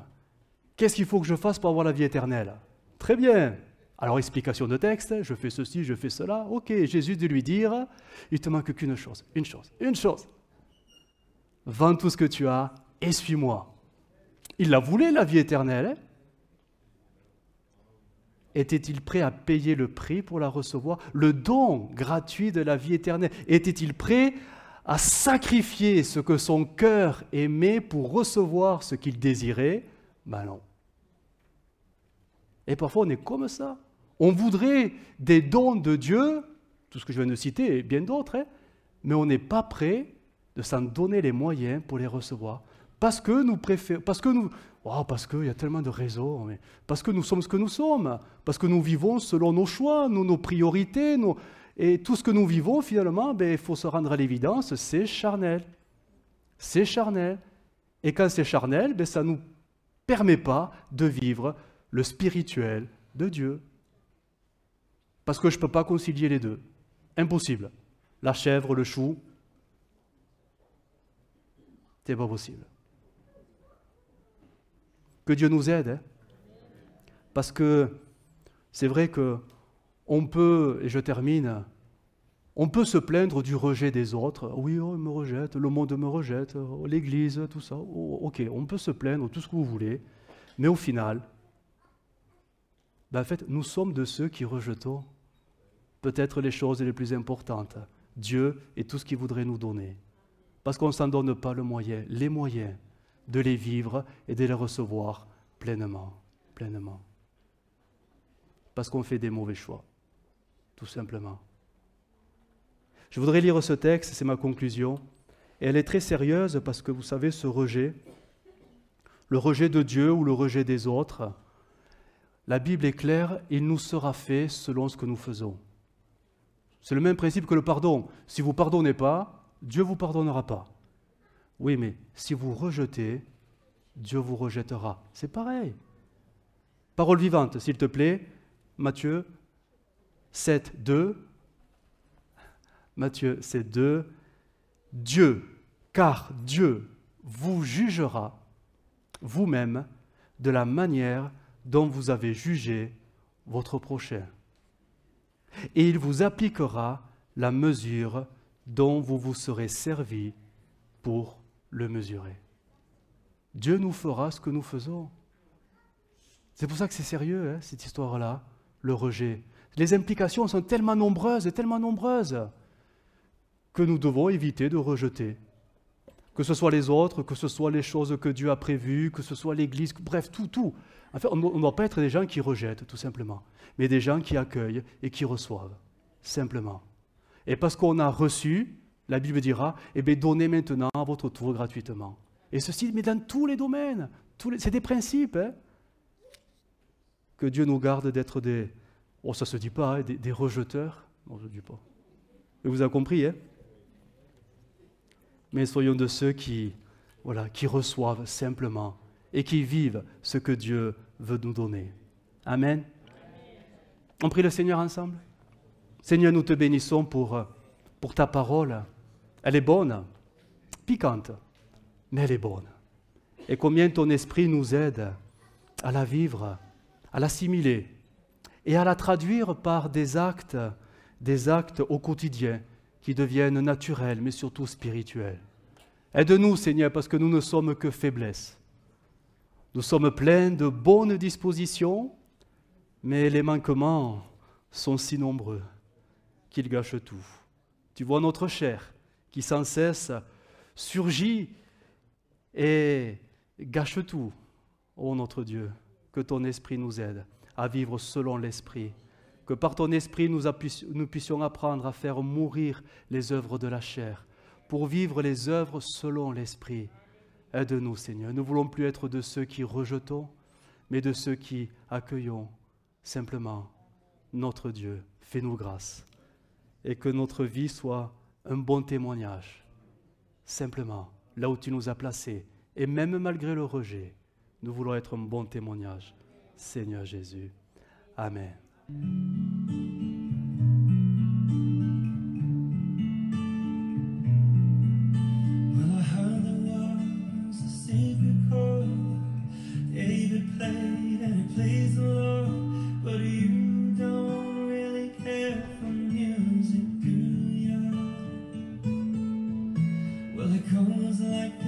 qu'est-ce qu'il faut que je fasse pour avoir la vie éternelle Très bien. Alors, explication de texte, je fais ceci, je fais cela. Ok, Jésus de lui dire, il te manque qu'une chose, une chose, une chose. Vends tout ce que tu as et suis-moi. Il la voulait, la vie éternelle. Hein? Était-il prêt à payer le prix pour la recevoir Le don gratuit de la vie éternelle Était-il prêt à sacrifier ce que son cœur aimait pour recevoir ce qu'il désirait Ben non. Et parfois on est comme ça. On voudrait des dons de Dieu, tout ce que je viens de citer et bien d'autres, hein, mais on n'est pas prêt de s'en donner les moyens pour les recevoir. Parce que nous, préférons, parce que nous, parce qu'il y a tellement de réseaux, mais parce que nous sommes ce que nous sommes, parce que nous vivons selon nos choix, nos, nos priorités, et tout ce que nous vivons finalement, ben, il faut se rendre à l'évidence, c'est charnel. C'est charnel. Et quand c'est charnel, ben, ça ne nous permet pas de vivre le spirituel de Dieu. Parce que je ne peux pas concilier les deux. Impossible. La chèvre, le chou, c'est pas possible. Que Dieu nous aide. Hein. Parce que c'est vrai que on peut, et je termine, on peut se plaindre du rejet des autres. Oui, on oh, me rejette, le monde me rejette, oh, l'Église, tout ça. Oh, ok, on peut se plaindre, tout ce que vous voulez. Mais au final, ben, fait, nous sommes de ceux qui rejetons peut-être les choses les plus importantes, Dieu et tout ce qu'il voudrait nous donner. Parce qu'on ne s'en donne pas le moyen, les moyens de les vivre et de les recevoir pleinement, pleinement. Parce qu'on fait des mauvais choix, tout simplement. Je voudrais lire ce texte, c'est ma conclusion. Et elle est très sérieuse parce que vous savez, ce rejet, le rejet de Dieu ou le rejet des autres, la Bible est claire, il nous sera fait selon ce que nous faisons. C'est le même principe que le pardon. Si vous ne pardonnez pas, Dieu vous pardonnera pas. Oui, mais si vous rejetez, Dieu vous rejettera. C'est pareil. Parole vivante, s'il te plaît. Matthieu 7, 2. Matthieu 7, 2. Dieu, car Dieu vous jugera vous-même de la manière dont vous avez jugé votre prochain. Et il vous appliquera la mesure dont vous vous serez servi pour le mesurer. Dieu nous fera ce que nous faisons. C'est pour ça que c'est sérieux, hein, cette histoire-là, le rejet. Les implications sont tellement nombreuses et tellement nombreuses que nous devons éviter de rejeter. Que ce soit les autres, que ce soit les choses que Dieu a prévues, que ce soit l'Église, bref, tout, tout. En fait, on ne doit pas être des gens qui rejettent, tout simplement, mais des gens qui accueillent et qui reçoivent, simplement. Et parce qu'on a reçu, la Bible dira, eh bien, donnez maintenant à votre tour gratuitement. Et ceci, mais dans tous les domaines, c'est des principes. Hein. que Dieu nous garde d'être des, oh ça se dit pas, hein, des, rejeteurs. Non, je ne dis pas. Mais vous avez compris, hein Mais soyons de ceux qui, voilà, qui reçoivent simplement et qui vivent ce que Dieu veut nous donner. Amen. On prie le Seigneur ensemble. Seigneur, nous te bénissons pour, euh, pour ta parole. Elle est bonne, piquante, mais elle est bonne. Et combien ton esprit nous aide à la vivre, à l'assimiler et à la traduire par des actes, des actes au quotidien qui deviennent naturels, mais surtout spirituels. Aide-nous, Seigneur, parce que nous ne sommes que faiblesse. Nous sommes pleins de bonnes dispositions, mais les manquements sont si nombreux qu'ils gâchent tout. Tu vois notre chair, qui sans cesse surgit et gâche tout. Ô notre Dieu, que ton esprit nous aide à vivre selon l'esprit, que par ton esprit nous, puissions apprendre à faire mourir les œuvres de la chair pour vivre les œuvres selon l'esprit. Aide-nous, Seigneur. Nous ne voulons plus être de ceux qui rejetons, mais de ceux qui accueillons simplement notre Dieu. Fais-nous grâce. Et que notre vie soit un bon témoignage. Simplement, là où tu nous as placés, et même malgré le rejet, nous voulons être un bon témoignage. Seigneur Jésus. Amen. like